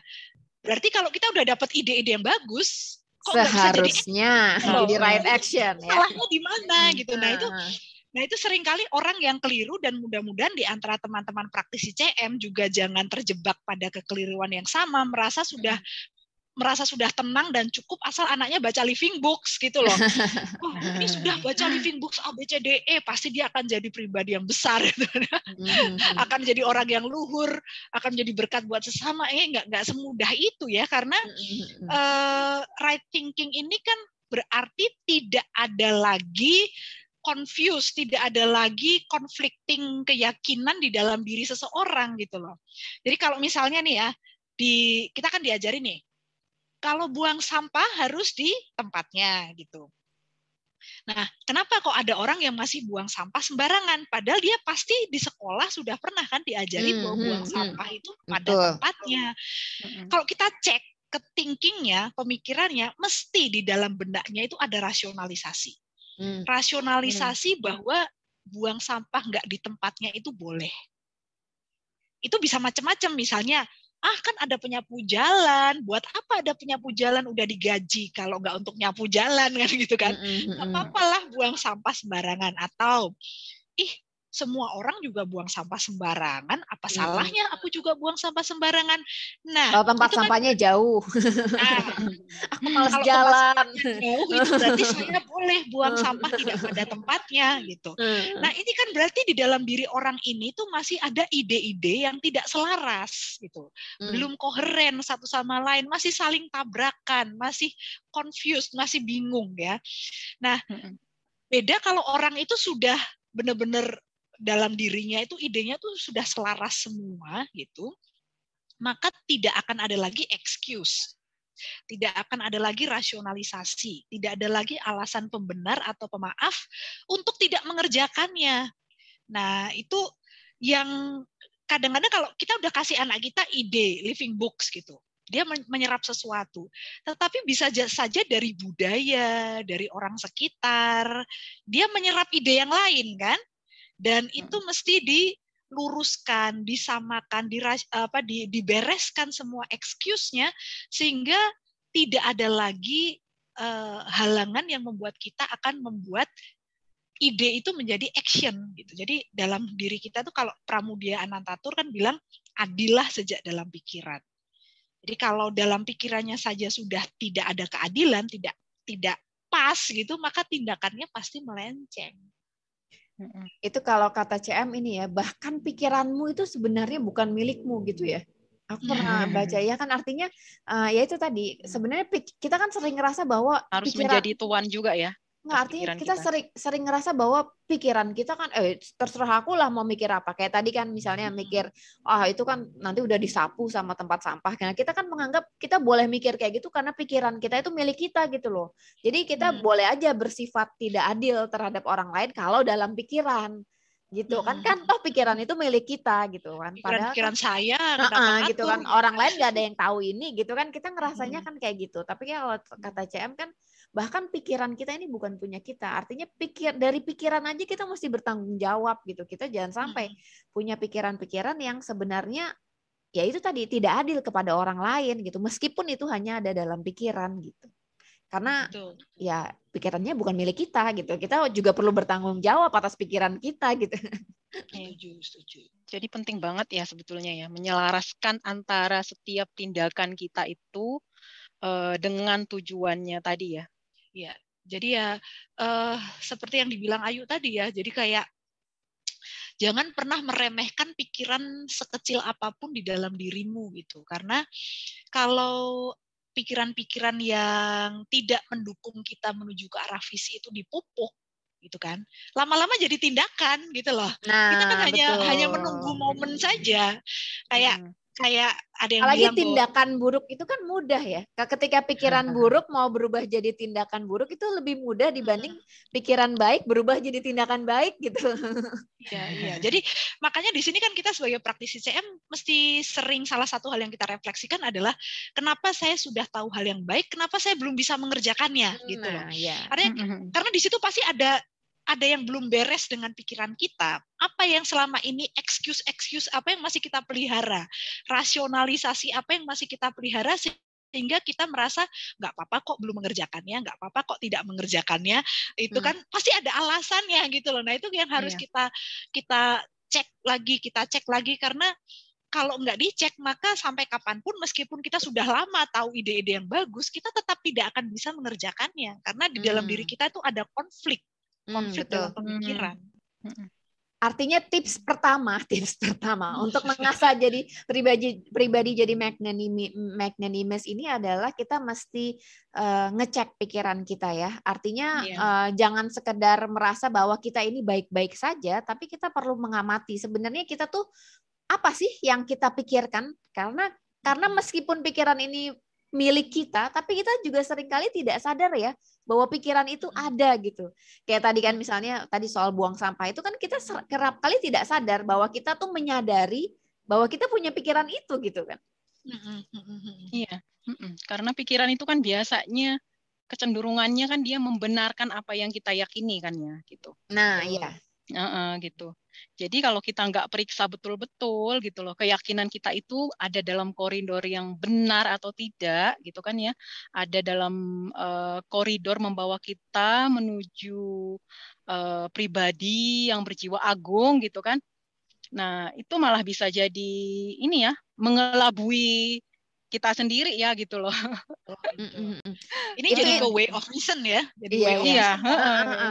berarti kalau kita udah dapat ide-ide yang bagus, kok seharusnya jadi, jadi right action ya. Salahnya di mana gitu. Nah, itu nah. Nah itu seringkali orang yang keliru dan mudah-mudahan di antara teman-teman praktisi CM juga jangan terjebak pada kekeliruan yang sama, merasa sudah hmm. merasa sudah tenang dan cukup asal anaknya baca living books gitu loh. Oh, ini sudah baca living books A B C D E pasti dia akan jadi pribadi yang besar gitu. akan jadi orang yang luhur, akan jadi berkat buat sesama. Eh nggak nggak semudah itu ya karena uh, right thinking ini kan berarti tidak ada lagi confused, tidak ada lagi conflicting keyakinan di dalam diri seseorang gitu loh. Jadi kalau misalnya nih ya, di kita kan diajarin nih, kalau buang sampah harus di tempatnya gitu. Nah, kenapa kok ada orang yang masih buang sampah sembarangan? Padahal dia pasti di sekolah sudah pernah kan diajari hmm, bahwa buang hmm, hmm. sampah itu pada Betul. tempatnya. Hmm. Kalau kita cek ke thinkingnya, pemikirannya, mesti di dalam benaknya itu ada rasionalisasi hmm. rasionalisasi hmm. bahwa buang sampah nggak di tempatnya itu boleh. Itu bisa macam-macam misalnya, ah kan ada penyapu jalan, buat apa ada penyapu jalan udah digaji kalau nggak untuk nyapu jalan kan gitu kan. -hmm. hmm, hmm, hmm. apa-apalah buang sampah sembarangan atau ih semua orang juga buang sampah sembarangan. Apa hmm. salahnya aku juga buang sampah sembarangan? Nah, kalau tempat kan sampahnya kan, jauh. Nah, aku malas kalau jalan. Jauh itu berarti saya boleh buang sampah tidak pada tempatnya gitu. Hmm. Nah, ini kan berarti di dalam diri orang ini tuh masih ada ide-ide yang tidak selaras gitu. Hmm. Belum koheren satu sama lain, masih saling tabrakan, masih confused, masih bingung ya. Nah, hmm. beda kalau orang itu sudah benar-benar dalam dirinya itu idenya tuh sudah selaras semua gitu, maka tidak akan ada lagi excuse. Tidak akan ada lagi rasionalisasi, tidak ada lagi alasan pembenar atau pemaaf untuk tidak mengerjakannya. Nah, itu yang kadang-kadang kalau kita udah kasih anak kita ide living books gitu, dia menyerap sesuatu. Tetapi bisa saja dari budaya, dari orang sekitar, dia menyerap ide yang lain kan? dan hmm. itu mesti diluruskan, disamakan, diras, apa, di, dibereskan semua excuse-nya sehingga tidak ada lagi uh, halangan yang membuat kita akan membuat ide itu menjadi action gitu. Jadi dalam diri kita tuh kalau Pramudia Anantatur kan bilang adilah sejak dalam pikiran. Jadi kalau dalam pikirannya saja sudah tidak ada keadilan, tidak tidak pas gitu, maka tindakannya pasti melenceng. Itu kalau kata CM ini ya, bahkan pikiranmu itu sebenarnya bukan milikmu gitu ya. Aku iya. pernah baca ya kan artinya uh, ya itu tadi sebenarnya kita kan sering ngerasa bahwa harus pikiran, menjadi tuan juga ya. Nggak artinya kita, kita sering sering ngerasa bahwa pikiran kita kan eh terserah aku lah mau mikir apa. Kayak tadi kan misalnya hmm. mikir ah oh, itu kan nanti udah disapu sama tempat sampah. Karena kita kan menganggap kita boleh mikir kayak gitu karena pikiran kita itu milik kita gitu loh. Jadi kita hmm. boleh aja bersifat tidak adil terhadap orang lain kalau dalam pikiran gitu hmm. kan kan toh pikiran itu milik kita gitu kan padahal pikiran, -pikiran saya uh -uh, gitu kan gitu. orang lain gak ada yang tahu ini gitu kan kita ngerasanya hmm. kan kayak gitu tapi kalau kata CM kan Bahkan pikiran kita ini bukan punya kita. Artinya pikir dari pikiran aja kita mesti bertanggung jawab gitu. Kita jangan sampai hmm. punya pikiran-pikiran yang sebenarnya ya itu tadi tidak adil kepada orang lain gitu. Meskipun itu hanya ada dalam pikiran gitu. Karena Betul. ya pikirannya bukan milik kita gitu. Kita juga perlu bertanggung jawab atas pikiran kita gitu. Setuju, setuju. Jadi penting banget ya sebetulnya ya menyelaraskan antara setiap tindakan kita itu eh, dengan tujuannya tadi ya ya jadi ya eh, seperti yang dibilang Ayu tadi ya jadi kayak jangan pernah meremehkan pikiran sekecil apapun di dalam dirimu gitu karena kalau pikiran-pikiran yang tidak mendukung kita menuju ke arah visi itu dipupuk gitu kan lama-lama jadi tindakan gitu loh nah, kita kan nah, hanya hanya menunggu momen saja kayak hmm kayak ada yang apalagi bilang tindakan bahwa, buruk itu kan mudah ya ketika pikiran buruk mau berubah jadi tindakan buruk itu lebih mudah dibanding pikiran baik berubah jadi tindakan baik gitu iya iya jadi makanya di sini kan kita sebagai praktisi CM mesti sering salah satu hal yang kita refleksikan adalah kenapa saya sudah tahu hal yang baik kenapa saya belum bisa mengerjakannya nah, gitu loh nah, iya. karena karena di situ pasti ada ada yang belum beres dengan pikiran kita. Apa yang selama ini excuse-excuse apa yang masih kita pelihara, rasionalisasi apa yang masih kita pelihara sehingga kita merasa nggak apa-apa kok belum mengerjakannya, nggak apa-apa kok tidak mengerjakannya. Itu hmm. kan pasti ada alasannya gitu loh. Nah itu yang harus yeah. kita kita cek lagi, kita cek lagi karena kalau nggak dicek maka sampai kapanpun meskipun kita sudah lama tahu ide-ide yang bagus kita tetap tidak akan bisa mengerjakannya karena di dalam hmm. diri kita itu ada konflik konflik dalam pemikiran. Hmm. Hmm. Artinya tips pertama, tips pertama untuk mengasah jadi pribadi pribadi jadi magnanimous ini adalah kita mesti uh, ngecek pikiran kita ya. Artinya yeah. Iya. uh, jangan sekedar merasa bahwa kita ini baik-baik saja, tapi kita perlu mengamati sebenarnya kita tuh apa sih yang kita pikirkan karena karena hmm. meskipun pikiran ini milik kita, tapi kita juga seringkali tidak sadar ya bahwa pikiran itu hmm. ada gitu. Kayak tadi kan misalnya tadi soal buang sampah itu kan kita kerap kali tidak sadar bahwa kita tuh menyadari bahwa kita punya pikiran itu gitu kan. Hmm, hmm, iya, karena pikiran itu kan biasanya kecenderungannya kan dia membenarkan apa yang kita yakini kan ya gitu. Nah, iya. Uh, uh, gitu. Jadi kalau kita nggak periksa betul-betul gitu loh, keyakinan kita itu ada dalam koridor yang benar atau tidak gitu kan ya, ada dalam uh, koridor membawa kita menuju uh, pribadi yang berjiwa agung gitu kan. Nah itu malah bisa jadi ini ya mengelabui kita sendiri ya gitu loh. Oh, gitu. Ini itu jadi ya. ke way of reason ya. Jadi iya, way of iya.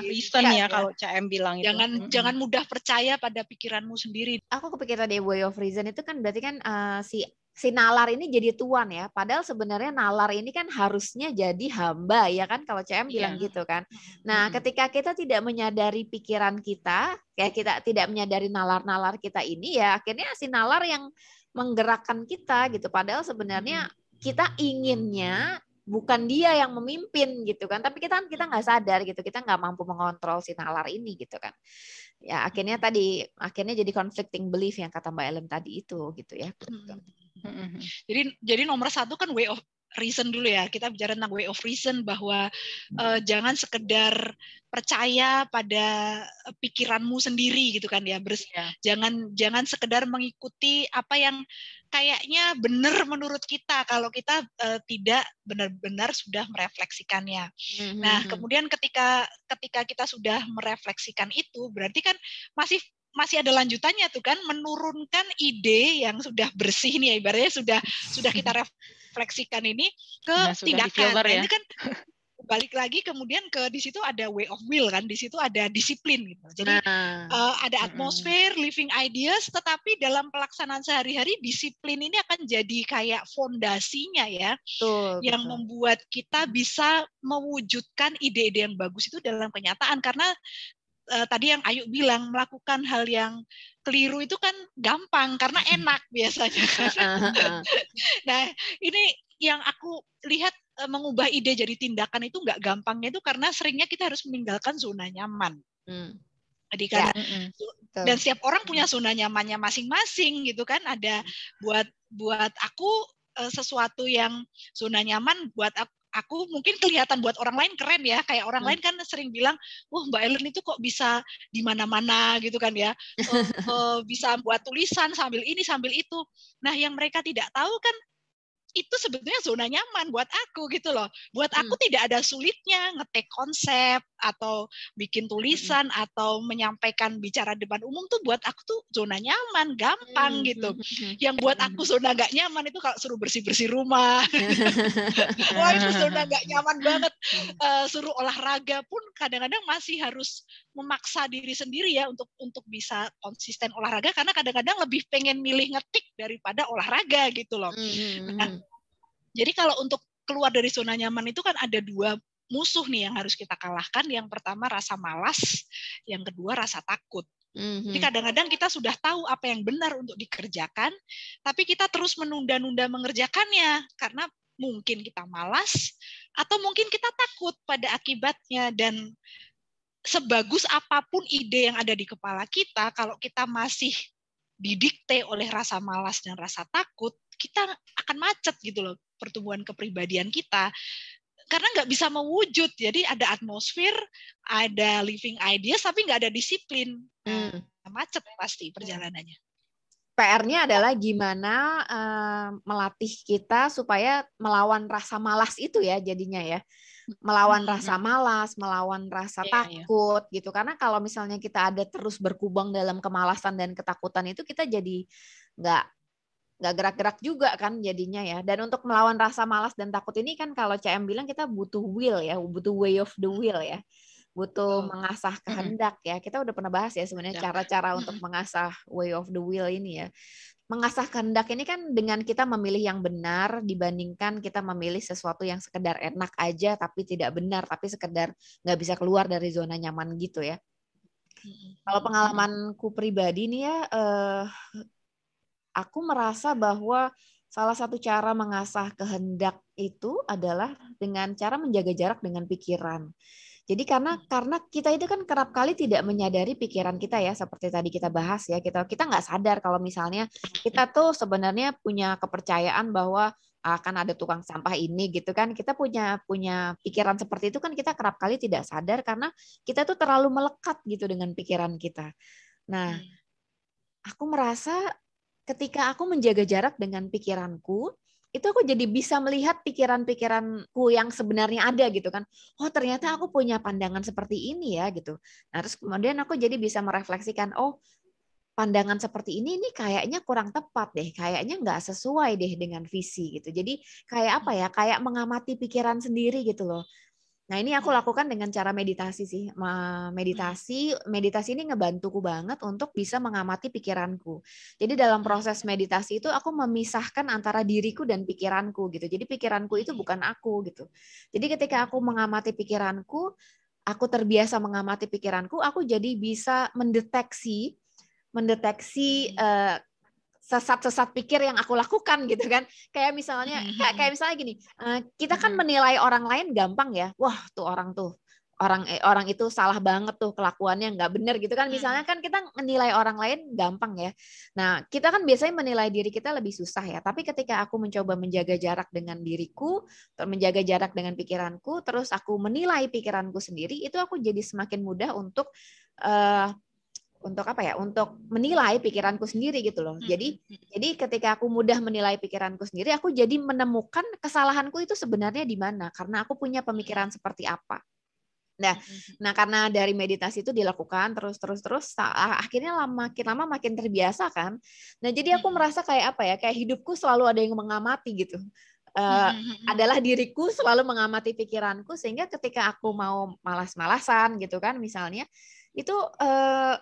reason, iya. iya, ya, iya. kalau CM bilang itu. Jangan mm jangan mudah percaya pada pikiranmu sendiri. Aku kepikiran deh way of reason itu kan berarti kan uh, si si nalar ini jadi tuan ya. Padahal sebenarnya nalar ini kan harusnya jadi hamba ya kan kalau CM iya. bilang yeah. gitu kan. Nah, hmm. ketika kita tidak menyadari pikiran kita, kayak kita tidak menyadari nalar-nalar kita ini ya akhirnya si nalar yang menggerakkan kita gitu. Padahal sebenarnya kita inginnya bukan dia yang memimpin gitu kan tapi kita kita nggak sadar gitu kita nggak mampu mengontrol si nalar ini gitu kan ya akhirnya tadi akhirnya jadi conflicting belief yang kata mbak Ellen tadi itu gitu ya gitu. Jadi jadi nomor satu kan way of reason dulu ya. Kita bicara tentang way of reason bahwa uh, jangan sekedar percaya pada eh, pikiranmu sendiri gitu kan ya. Ber yeah. jangan jangan sekedar mengikuti apa yang kayaknya benar menurut kita kalau kita uh, tidak benar-benar sudah merefleksikannya. Mm-hmm. Nah, hmm. kemudian ketika ketika kita sudah merefleksikan itu berarti kan masih masih ada lanjutannya tuh kan menurunkan ide yang sudah bersih nih ya ibaratnya sudah sudah kita refleksikan ini ke nah, tindakan nah, ya. ini kan balik lagi kemudian ke di situ ada way of will kan di situ ada disiplin gitu jadi nah. uh, ada atmosfer hmm living ideas tetapi dalam pelaksanaan sehari-hari disiplin ini akan jadi kayak fondasinya ya betul, yang betul. membuat kita bisa mewujudkan ide-ide yang bagus itu dalam kenyataan karena uh, tadi yang Ayu bilang melakukan hal yang keliru itu kan gampang karena enak biasanya. nah ini yang aku lihat uh, mengubah ide jadi tindakan itu nggak gampangnya itu karena seringnya kita harus meninggalkan zona nyaman. Hmm. Jadi karena ya, dan setiap orang punya zona nyamannya masing-masing gitu kan ada buat buat aku eh, sesuatu yang zona nyaman buat aku aku mungkin kelihatan buat orang lain keren ya kayak orang hmm. lain kan sering bilang wah mbak Ellen itu kok bisa di mana-mana gitu kan ya uh, uh, bisa buat tulisan sambil ini sambil itu nah yang mereka tidak tahu kan itu sebetulnya zona nyaman buat aku gitu loh buat aku hmm. tidak ada sulitnya ngetek konsep atau bikin tulisan mm -hmm. atau menyampaikan bicara depan umum tuh buat aku tuh zona nyaman, gampang mm -hmm. gitu. Mm-hmm. Yang buat aku mm-hmm. zona nggak nyaman itu kalau suruh bersih-bersih rumah. Wah, itu zona nggak nyaman banget. Uh, suruh olahraga pun kadang-kadang masih harus memaksa diri sendiri ya untuk untuk bisa konsisten olahraga karena kadang-kadang lebih pengen milih ngetik daripada olahraga gitu loh. Mm -hmm. nah, jadi kalau untuk keluar dari zona nyaman itu kan ada dua musuh nih yang harus kita kalahkan. Yang pertama rasa malas, yang kedua rasa takut. Mm-hmm. Jadi mhm. kadang-kadang kita sudah tahu apa yang benar untuk dikerjakan, tapi kita terus menunda-nunda mengerjakannya karena mungkin kita malas atau mungkin kita takut pada akibatnya dan sebagus apapun ide yang ada di kepala kita kalau kita masih didikte oleh rasa malas dan rasa takut kita akan macet gitu loh pertumbuhan kepribadian kita karena nggak bisa mewujud. Jadi ada atmosfer, ada living ideas, tapi nggak ada disiplin. Nah, hmm. Macet pasti perjalanannya. PR-nya adalah gimana uh, melatih kita supaya melawan rasa malas itu ya jadinya ya. Melawan hmm. rasa malas, melawan rasa yeah, iya. takut yeah. gitu. Karena kalau misalnya kita ada terus berkubang dalam kemalasan dan ketakutan itu kita jadi nggak nggak gerak-gerak juga kan jadinya ya. Dan untuk melawan rasa malas dan takut ini kan kalau CM bilang kita butuh will ya, butuh way of the will ya. Butuh mengasah kehendak ya. Kita udah pernah bahas ya sebenarnya ya. cara-cara untuk mengasah way of the will ini ya. Mengasah kehendak ini kan dengan kita memilih yang benar dibandingkan kita memilih sesuatu yang sekedar enak aja tapi tidak benar, tapi sekedar nggak bisa keluar dari zona nyaman gitu ya. Kalau pengalamanku pribadi nih ya, eh, aku merasa bahwa salah satu cara mengasah kehendak itu adalah dengan cara menjaga jarak dengan pikiran. Jadi karena hmm. karena kita itu kan kerap kali tidak menyadari pikiran kita ya seperti tadi kita bahas ya kita kita nggak sadar kalau misalnya kita tuh sebenarnya punya kepercayaan bahwa akan ada tukang sampah ini gitu kan kita punya punya pikiran seperti itu kan kita kerap kali tidak sadar karena kita tuh terlalu melekat gitu dengan pikiran kita. Nah, hmm. aku merasa ketika aku menjaga jarak dengan pikiranku, itu aku jadi bisa melihat pikiran-pikiranku yang sebenarnya ada gitu kan. Oh ternyata aku punya pandangan seperti ini ya gitu. Nah terus kemudian aku jadi bisa merefleksikan, oh pandangan seperti ini ini kayaknya kurang tepat deh, kayaknya nggak sesuai deh dengan visi gitu. Jadi kayak apa ya, kayak mengamati pikiran sendiri gitu loh. Nah, ini aku lakukan dengan cara meditasi sih. Meditasi, meditasi ini ngebantuku banget untuk bisa mengamati pikiranku. Jadi dalam hmm. proses meditasi itu aku memisahkan antara diriku dan pikiranku gitu. Jadi pikiranku itu bukan aku gitu. Jadi ketika aku mengamati pikiranku, aku terbiasa mengamati pikiranku, aku jadi bisa mendeteksi mendeteksi uh, sesat-sesat pikir yang aku lakukan gitu kan kayak misalnya hmm, hmm, kayak, kayak hmm. misalnya gini eh, kita kan menilai orang lain gampang ya wah tuh orang tuh orang eh, orang itu salah banget tuh kelakuannya nggak bener gitu kan misalnya kan kita menilai orang lain gampang ya nah kita kan biasanya menilai diri kita lebih susah ya tapi ketika aku mencoba menjaga jarak dengan diriku menjaga jarak dengan pikiranku terus aku menilai pikiranku sendiri itu aku jadi semakin mudah untuk uh, untuk apa ya untuk menilai pikiranku sendiri gitu loh. Hmm, jadi hmm, hmm. jadi ketika aku mudah menilai pikiranku sendiri, aku jadi menemukan kesalahanku itu sebenarnya di mana karena aku punya pemikiran seperti apa. Nah, hmm. hmm nah karena dari meditasi itu dilakukan terus terus terus ah, akhirnya lama makin lama makin terbiasa kan. Nah, jadi aku merasa kayak apa ya? Kayak hidupku selalu ada yang mengamati gitu. Uh, adalah diriku selalu mengamati pikiranku sehingga ketika aku mau malas-malasan gitu kan misalnya itu uh,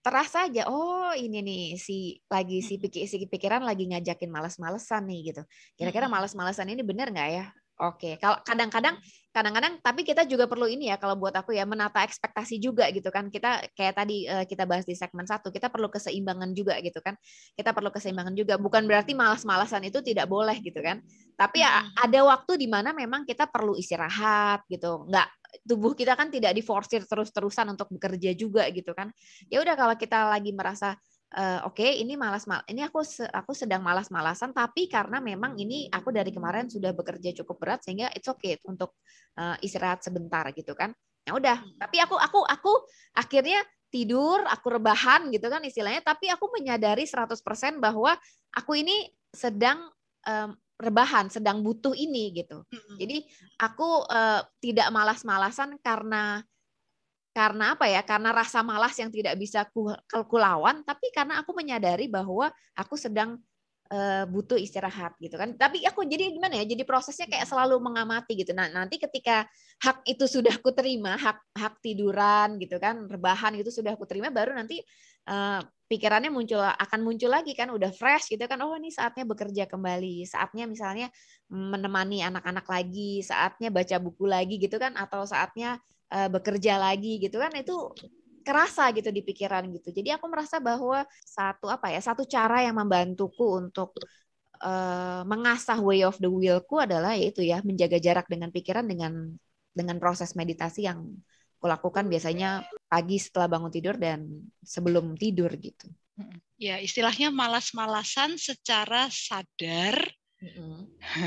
terasa aja oh ini nih si lagi si pikir pikiran lagi ngajakin malas-malesan nih gitu kira-kira malas-malesan ini bener nggak ya Oke, kalau kadang-kadang hmm. kadang-kadang tapi kita juga perlu ini ya kalau buat aku ya menata ekspektasi juga gitu kan. Kita kayak tadi eh, kita bahas di segmen satu, kita perlu keseimbangan juga gitu kan. Kita perlu keseimbangan juga. Bukan berarti malas-malasan itu tidak boleh gitu kan. Tapi ya hmm. ada waktu di mana memang kita perlu istirahat gitu. Enggak tubuh kita kan tidak diforsir terus-terusan untuk bekerja juga gitu kan. Ya udah kalau kita lagi merasa Eh, oke okay, ini malas mal ini aku se aku sedang malas-malasan tapi karena memang ini aku dari kemarin sudah bekerja cukup berat sehingga it's okay untuk uh, istirahat sebentar gitu kan ya udah hmm. tapi aku aku aku akhirnya tidur aku rebahan gitu kan istilahnya tapi aku menyadari 100% bahwa aku ini sedang um, rebahan sedang butuh ini gitu hmm, hmm, jadi aku uh, tidak malas-malasan karena karena apa ya? Karena rasa malas yang tidak bisa ku, kulawan, tapi karena aku menyadari bahwa aku sedang eh, butuh istirahat gitu kan. Tapi aku jadi gimana ya? Jadi prosesnya kayak selalu mengamati gitu. Nah, nanti ketika hak itu sudah aku terima, hak hak tiduran gitu kan, rebahan itu sudah aku terima baru nanti uh, pikirannya muncul akan muncul lagi kan udah fresh gitu kan. Oh, ini saatnya bekerja kembali, saatnya misalnya menemani anak-anak lagi, saatnya baca buku lagi gitu kan atau saatnya uh, bekerja lagi gitu kan itu kerasa gitu di pikiran gitu. Jadi aku merasa bahwa satu apa ya satu cara yang membantuku untuk uh, mengasah way of the willku adalah yaitu ya menjaga jarak dengan pikiran dengan dengan proses meditasi yang kulakukan biasanya pagi setelah bangun tidur dan sebelum tidur gitu. Hmm, ya istilahnya malas-malasan secara sadar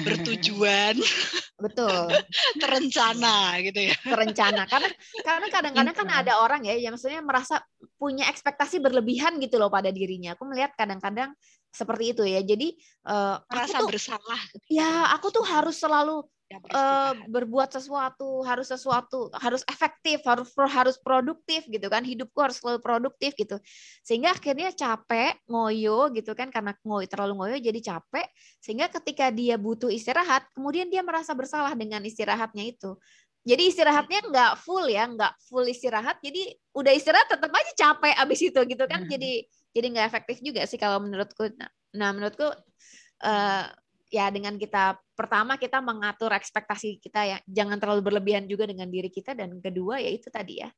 bertujuan betul terencana gitu ya terencana karena karena kadang-kadang kan gitu. ada orang ya yang maksudnya merasa punya ekspektasi berlebihan gitu loh pada dirinya aku melihat kadang-kadang seperti itu ya jadi uh, merasa bersalah ya aku tuh harus selalu uh, berbuat sesuatu harus sesuatu harus efektif harus harus produktif gitu kan hidupku harus selalu produktif gitu sehingga akhirnya capek ngoyo gitu kan karena ngoyo terlalu ngoyo jadi capek sehingga ketika dia butuh istirahat kemudian dia merasa bersalah dengan istirahatnya itu jadi istirahatnya iya. nggak full ya nggak full istirahat jadi udah istirahat tetap aja capek abis itu gitu kan iya. jadi jadi nggak efektif juga sih kalau menurutku nah, nah menurutku uh, ya dengan kita pertama kita mengatur ekspektasi kita ya jangan terlalu berlebihan juga dengan diri kita dan kedua yaitu tadi ya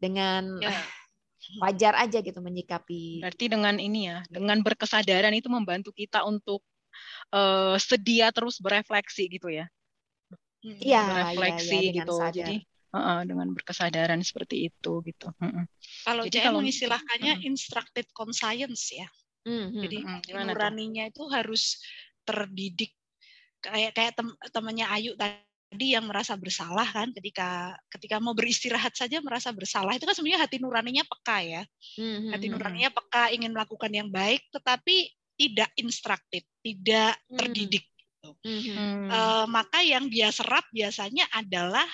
dengan ya. wajar aja gitu menyikapi berarti dengan ini ya dengan berkesadaran itu membantu kita untuk uh, sedia terus berefleksi gitu ya hmm. iya, iya, iya berefleksi ya, ya, gitu sadar. jadi uh, dengan berkesadaran seperti itu gitu uh, kalau jadi kalau mengistilahkannya uh, instructed conscience ya uh-huh. Jadi nuraninya itu harus terdidik kayak kayak tem temannya Ayu tadi yang merasa bersalah kan ketika ketika mau beristirahat saja merasa bersalah itu kan sebenarnya hati nuraninya peka ya hmm, hmm hati hmm, nuraninya hmm. peka ingin melakukan yang baik tetapi tidak instruktif tidak terdidik gitu. hmm. hmm. E, maka yang dia serap biasanya adalah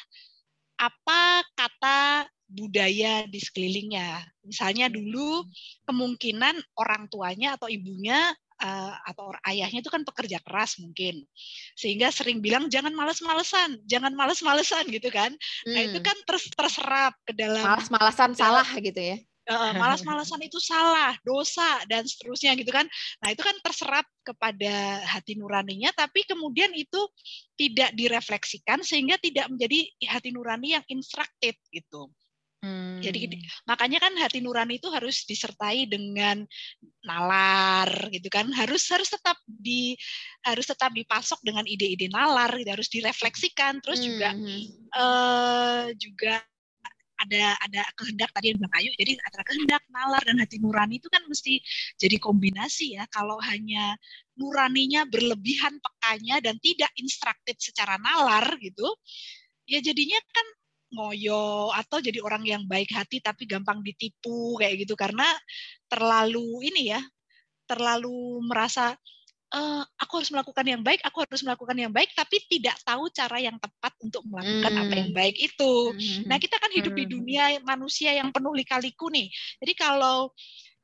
apa kata budaya di sekelilingnya. Misalnya dulu kemungkinan orang tuanya atau ibunya uh, atau ayahnya itu kan pekerja keras mungkin sehingga sering bilang jangan males-malesan jangan males-malesan gitu kan hmm. nah itu hmm. kan ter terserap ke dalam males-malesan salah gitu ya Uh, malas-malasan itu salah, dosa dan seterusnya gitu kan. Nah, itu kan terserap kepada hati nuraninya tapi kemudian itu tidak direfleksikan sehingga tidak menjadi hati nurani yang instructed gitu. Hmm. Jadi makanya kan hati nurani itu harus disertai dengan nalar gitu kan. Harus harus tetap di harus tetap dipasok dengan ide-ide nalar, gitu. harus direfleksikan. Terus juga uh, juga ada ada kehendak tadi yang bilang Ayu jadi antara kehendak nalar dan hati nurani itu kan mesti jadi kombinasi ya kalau hanya nuraninya berlebihan pekanya dan tidak instructed secara nalar gitu ya jadinya kan ngoyo atau jadi orang yang baik hati tapi gampang ditipu kayak gitu karena terlalu ini ya terlalu merasa e, aku harus melakukan yang baik aku harus melakukan yang baik tapi tidak tahu cara yang tepat untuk melakukan hmm. apa yang baik itu hmm. nah kita kan hidup di hmm. dunia manusia yang penuh lika-liku nih jadi kalau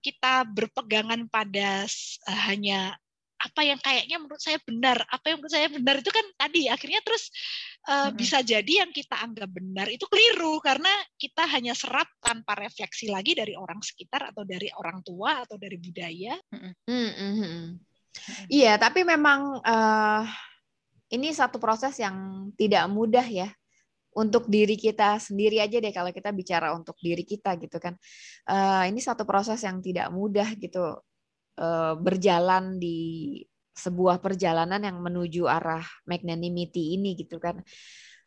kita berpegangan pada eh, hanya apa yang kayaknya menurut saya benar, apa yang menurut saya benar itu kan tadi akhirnya terus uh, hmm. bisa jadi yang kita anggap benar itu keliru karena kita hanya serap tanpa refleksi lagi dari orang sekitar atau dari orang tua atau dari budaya. Hmm. Hmm. Hmm. Iya, tapi memang uh, ini satu proses yang tidak mudah ya untuk diri kita sendiri aja deh kalau kita bicara untuk diri kita gitu kan uh, ini satu proses yang tidak mudah gitu Eh, berjalan di sebuah perjalanan yang menuju arah magnanimity ini gitu kan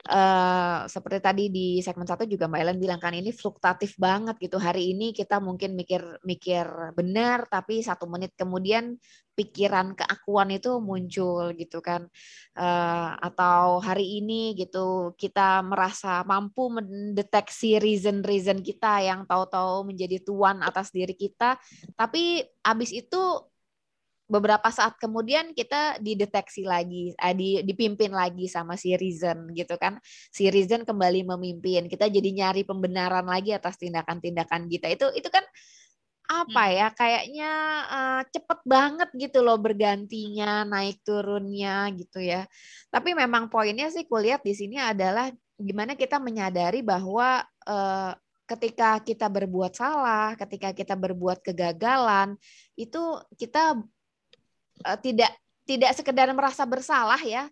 Eh, seperti tadi di segmen satu juga Mbak Ellen bilang kan ini fluktuatif banget gitu. Hari ini kita mungkin mikir-mikir benar, tapi satu menit kemudian pikiran keakuan itu muncul gitu kan. Uh, atau hari ini gitu kita merasa mampu mendeteksi reason-reason kita yang tahu-tahu menjadi tuan atas diri kita, tapi abis itu beberapa saat kemudian kita dideteksi lagi, eh, di, dipimpin lagi sama si Reason gitu kan. Si Reason kembali memimpin. Kita jadi nyari pembenaran lagi atas tindakan-tindakan kita. Itu itu kan apa hmm. ya kayaknya uh, cepet banget gitu loh bergantinya naik turunnya gitu ya tapi memang poinnya sih kulihat di sini adalah gimana kita menyadari bahwa uh, ketika kita berbuat salah ketika kita berbuat kegagalan itu kita uh, tidak tidak sekedar merasa bersalah ya,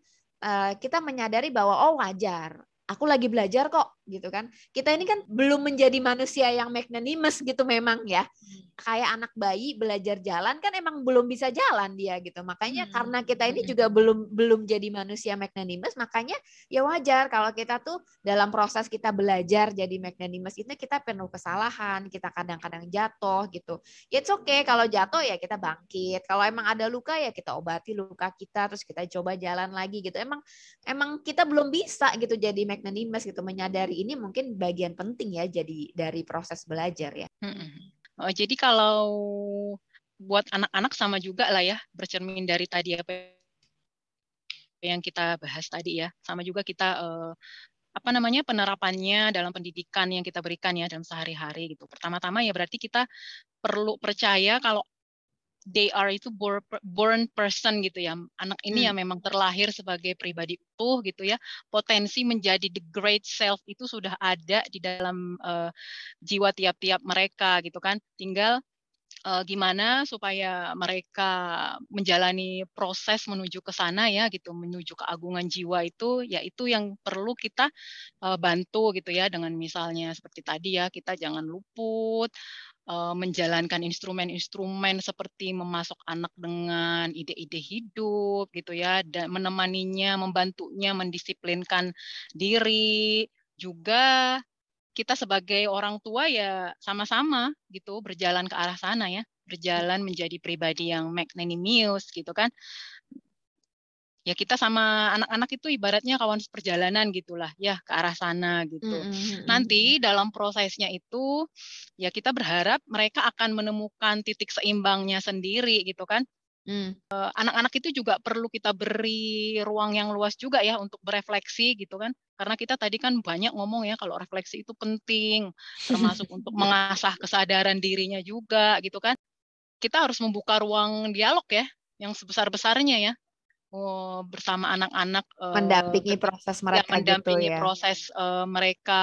uh, kita menyadari bahwa oh wajar, aku lagi belajar kok gitu kan. Kita ini kan belum menjadi manusia yang magnanimous gitu memang ya. Hmm. Kayak anak bayi belajar jalan kan emang belum bisa jalan dia gitu. Makanya hmm. karena kita ini hmm. juga belum belum jadi manusia magnanimous, makanya ya wajar kalau kita tuh dalam proses kita belajar jadi magnanimous itu kita penuh kesalahan, kita kadang-kadang jatuh gitu. It's okay kalau jatuh ya kita bangkit. Kalau emang ada luka ya kita obati luka kita terus kita coba jalan lagi gitu. Emang emang kita belum bisa gitu jadi magnanimous gitu menyadari hari ini mungkin bagian penting ya jadi dari proses belajar ya. Hmm. Oh, jadi kalau buat anak-anak sama juga lah ya bercermin dari tadi apa yang kita bahas tadi ya sama juga kita eh, apa namanya penerapannya dalam pendidikan yang kita berikan ya dalam sehari-hari gitu pertama-tama ya berarti kita perlu percaya kalau they are itu born person gitu ya. Anak ini hmm. yang memang terlahir sebagai pribadi utuh gitu ya. Potensi menjadi the great self itu sudah ada di dalam uh, jiwa tiap-tiap mereka gitu kan. Tinggal uh, gimana supaya mereka menjalani proses menuju ke sana ya gitu menuju keagungan jiwa itu yaitu yang perlu kita uh, bantu gitu ya dengan misalnya seperti tadi ya kita jangan luput Eh, menjalankan instrumen-instrumen seperti memasok anak dengan ide-ide hidup gitu ya dan menemaninya, membantunya mendisiplinkan diri juga kita sebagai orang tua ya sama-sama gitu berjalan ke arah sana ya berjalan menjadi pribadi yang magnanimous gitu kan ya kita sama anak-anak itu ibaratnya kawan seperjalanan gitulah ya ke arah sana gitu. Mm-hmm. Nanti dalam prosesnya itu ya kita berharap mereka akan menemukan titik seimbangnya sendiri gitu kan. anak mm. eh, Anak-anak itu juga perlu kita beri ruang yang luas juga ya untuk berefleksi gitu kan. Karena kita tadi kan banyak ngomong ya kalau refleksi itu penting termasuk untuk mengasah kesadaran dirinya juga gitu kan. Kita harus membuka ruang dialog ya yang sebesar-besarnya ya oh, bersama anak-anak eh, mendampingi proses ya mereka ya, mendampingi gitu ya. proses uh, mereka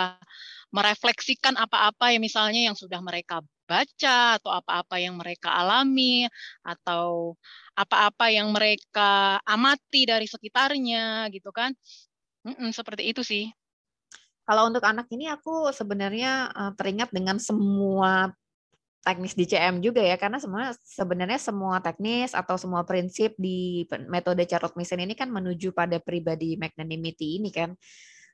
merefleksikan apa-apa yang misalnya yang sudah mereka baca atau apa-apa yang mereka alami atau apa-apa yang mereka amati dari sekitarnya gitu kan Mm-mm, seperti itu sih kalau untuk anak ini aku sebenarnya eh, teringat dengan semua teknis di CM juga ya karena semua sebenarnya semua teknis atau semua prinsip di metode Charlotte Mason ini kan menuju pada pribadi magnanimity ini kan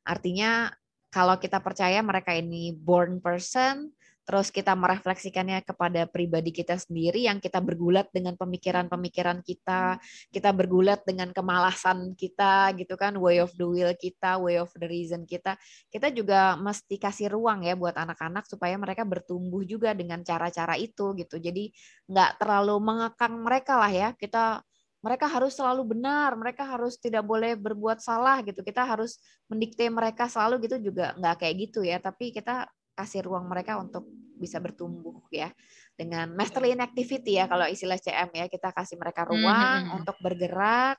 artinya kalau kita percaya mereka ini born person terus kita merefleksikannya kepada pribadi kita sendiri yang kita bergulat dengan pemikiran-pemikiran kita, kita bergulat dengan kemalasan kita gitu kan, way of the will kita, way of the reason kita. Kita juga mesti kasih ruang ya buat anak-anak supaya mereka bertumbuh juga dengan cara-cara itu gitu. Jadi nggak terlalu mengekang mereka lah ya. Kita mereka harus selalu benar, mereka harus tidak boleh berbuat salah gitu. Kita harus mendikte mereka selalu gitu juga nggak kayak gitu ya, tapi kita kasih ruang mereka untuk bisa bertumbuh ya dengan masterly inactivity ya kalau istilah CM ya kita kasih mereka hmm, ruang mm-hmm. untuk bergerak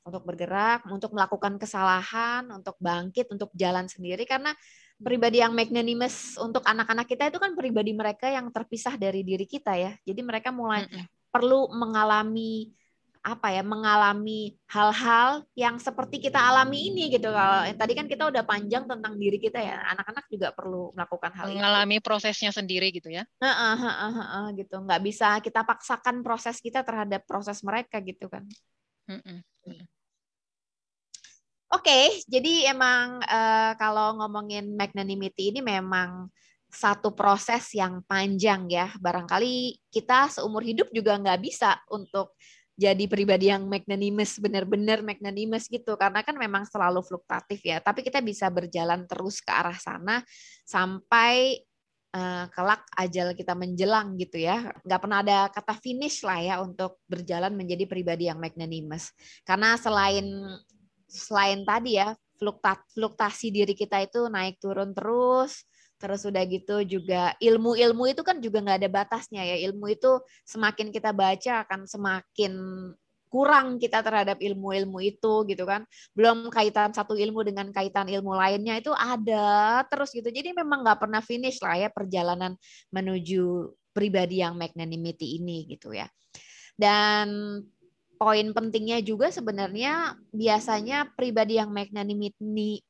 untuk bergerak untuk melakukan kesalahan untuk bangkit untuk jalan sendiri karena pribadi yang magnanimous untuk anak-anak kita itu kan pribadi mereka yang terpisah dari diri kita ya jadi mereka mulai mm-hmm. perlu mengalami apa ya mengalami hal-hal yang seperti kita alami ini gitu kalau tadi kan kita udah panjang tentang diri kita ya anak-anak juga perlu melakukan hal mengalami itu. prosesnya sendiri gitu ya uh, uh, uh, uh, uh, uh, gitu nggak bisa kita paksakan proses kita terhadap proses mereka gitu kan uh, uh, Oke, okay, jadi emang uh, kalau ngomongin magnanimity ini memang satu proses yang panjang ya. Barangkali kita seumur hidup juga nggak bisa untuk jadi pribadi yang magnanimous, benar-benar magnanimous gitu. Karena kan memang selalu fluktuatif ya. Tapi kita bisa berjalan terus ke arah sana sampai uh, kelak ajal kita menjelang gitu ya. Gak pernah ada kata finish lah ya untuk berjalan menjadi pribadi yang magnanimous. Karena selain selain tadi ya fluktuasi diri kita itu naik turun terus Terus udah gitu juga ilmu-ilmu itu kan juga nggak ada batasnya ya. Ilmu itu semakin kita baca akan semakin kurang kita terhadap ilmu-ilmu itu gitu kan. Belum kaitan satu ilmu dengan kaitan ilmu lainnya itu ada terus gitu. Jadi memang nggak pernah finish lah ya perjalanan menuju pribadi yang magnanimity ini gitu ya. Dan poin pentingnya juga sebenarnya biasanya pribadi yang magnanimity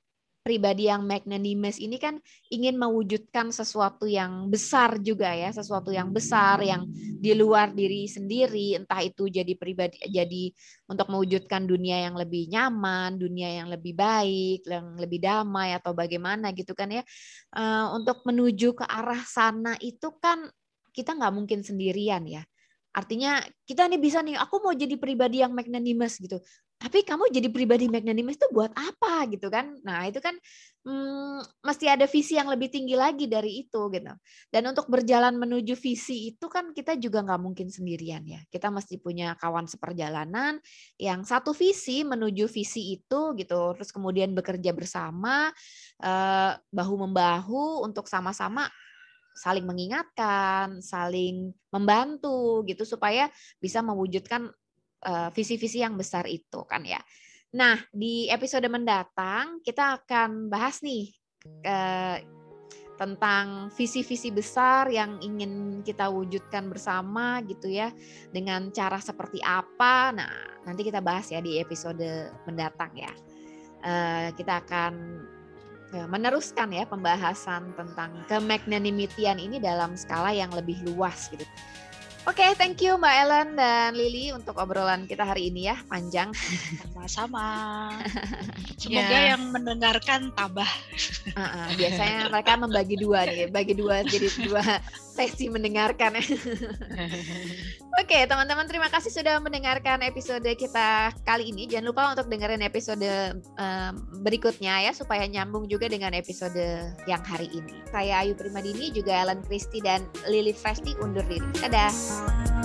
pribadi yang magnanimous ini kan ingin mewujudkan sesuatu yang besar juga ya, sesuatu yang besar yang di luar diri sendiri, entah itu jadi pribadi jadi untuk mewujudkan dunia yang lebih nyaman, dunia yang lebih baik, yang lebih damai atau bagaimana gitu kan ya. Eh, untuk menuju ke arah sana itu kan kita nggak mungkin sendirian ya. Artinya kita nih bisa nih, aku mau jadi pribadi yang magnanimous gitu tapi kamu jadi pribadi magnanimous itu buat apa gitu kan nah itu kan hmm, mesti ada visi yang lebih tinggi lagi dari itu gitu dan untuk berjalan menuju visi itu kan kita juga nggak mungkin sendirian ya kita mesti punya kawan seperjalanan yang satu visi menuju visi itu gitu terus kemudian bekerja bersama eh, bahu membahu untuk sama-sama saling mengingatkan, saling membantu gitu supaya bisa mewujudkan Eh, visi-visi yang besar itu kan ya. Nah, di episode mendatang kita akan bahas nih eh, tentang visi-visi besar yang ingin kita wujudkan bersama gitu ya dengan cara seperti apa. Nah, nanti kita bahas ya di episode mendatang ya. Eh, kita akan meneruskan ya pembahasan tentang kemagnanimitian ini dalam skala yang lebih luas gitu Oke, okay, thank you Mbak Ellen dan Lili untuk obrolan kita hari ini ya, panjang. Sama-sama. Semoga yeah. yang mendengarkan tambah. Uh -uh, biasanya mereka membagi dua nih, bagi dua jadi dua sesi mendengarkan. Oke, okay, teman-teman terima kasih sudah mendengarkan episode kita kali ini. Jangan lupa untuk dengerin episode um, berikutnya ya supaya nyambung juga dengan episode yang hari ini. Saya Ayu Primadini juga Ellen Christie dan Lili Festi undur diri. Dadah. Peace.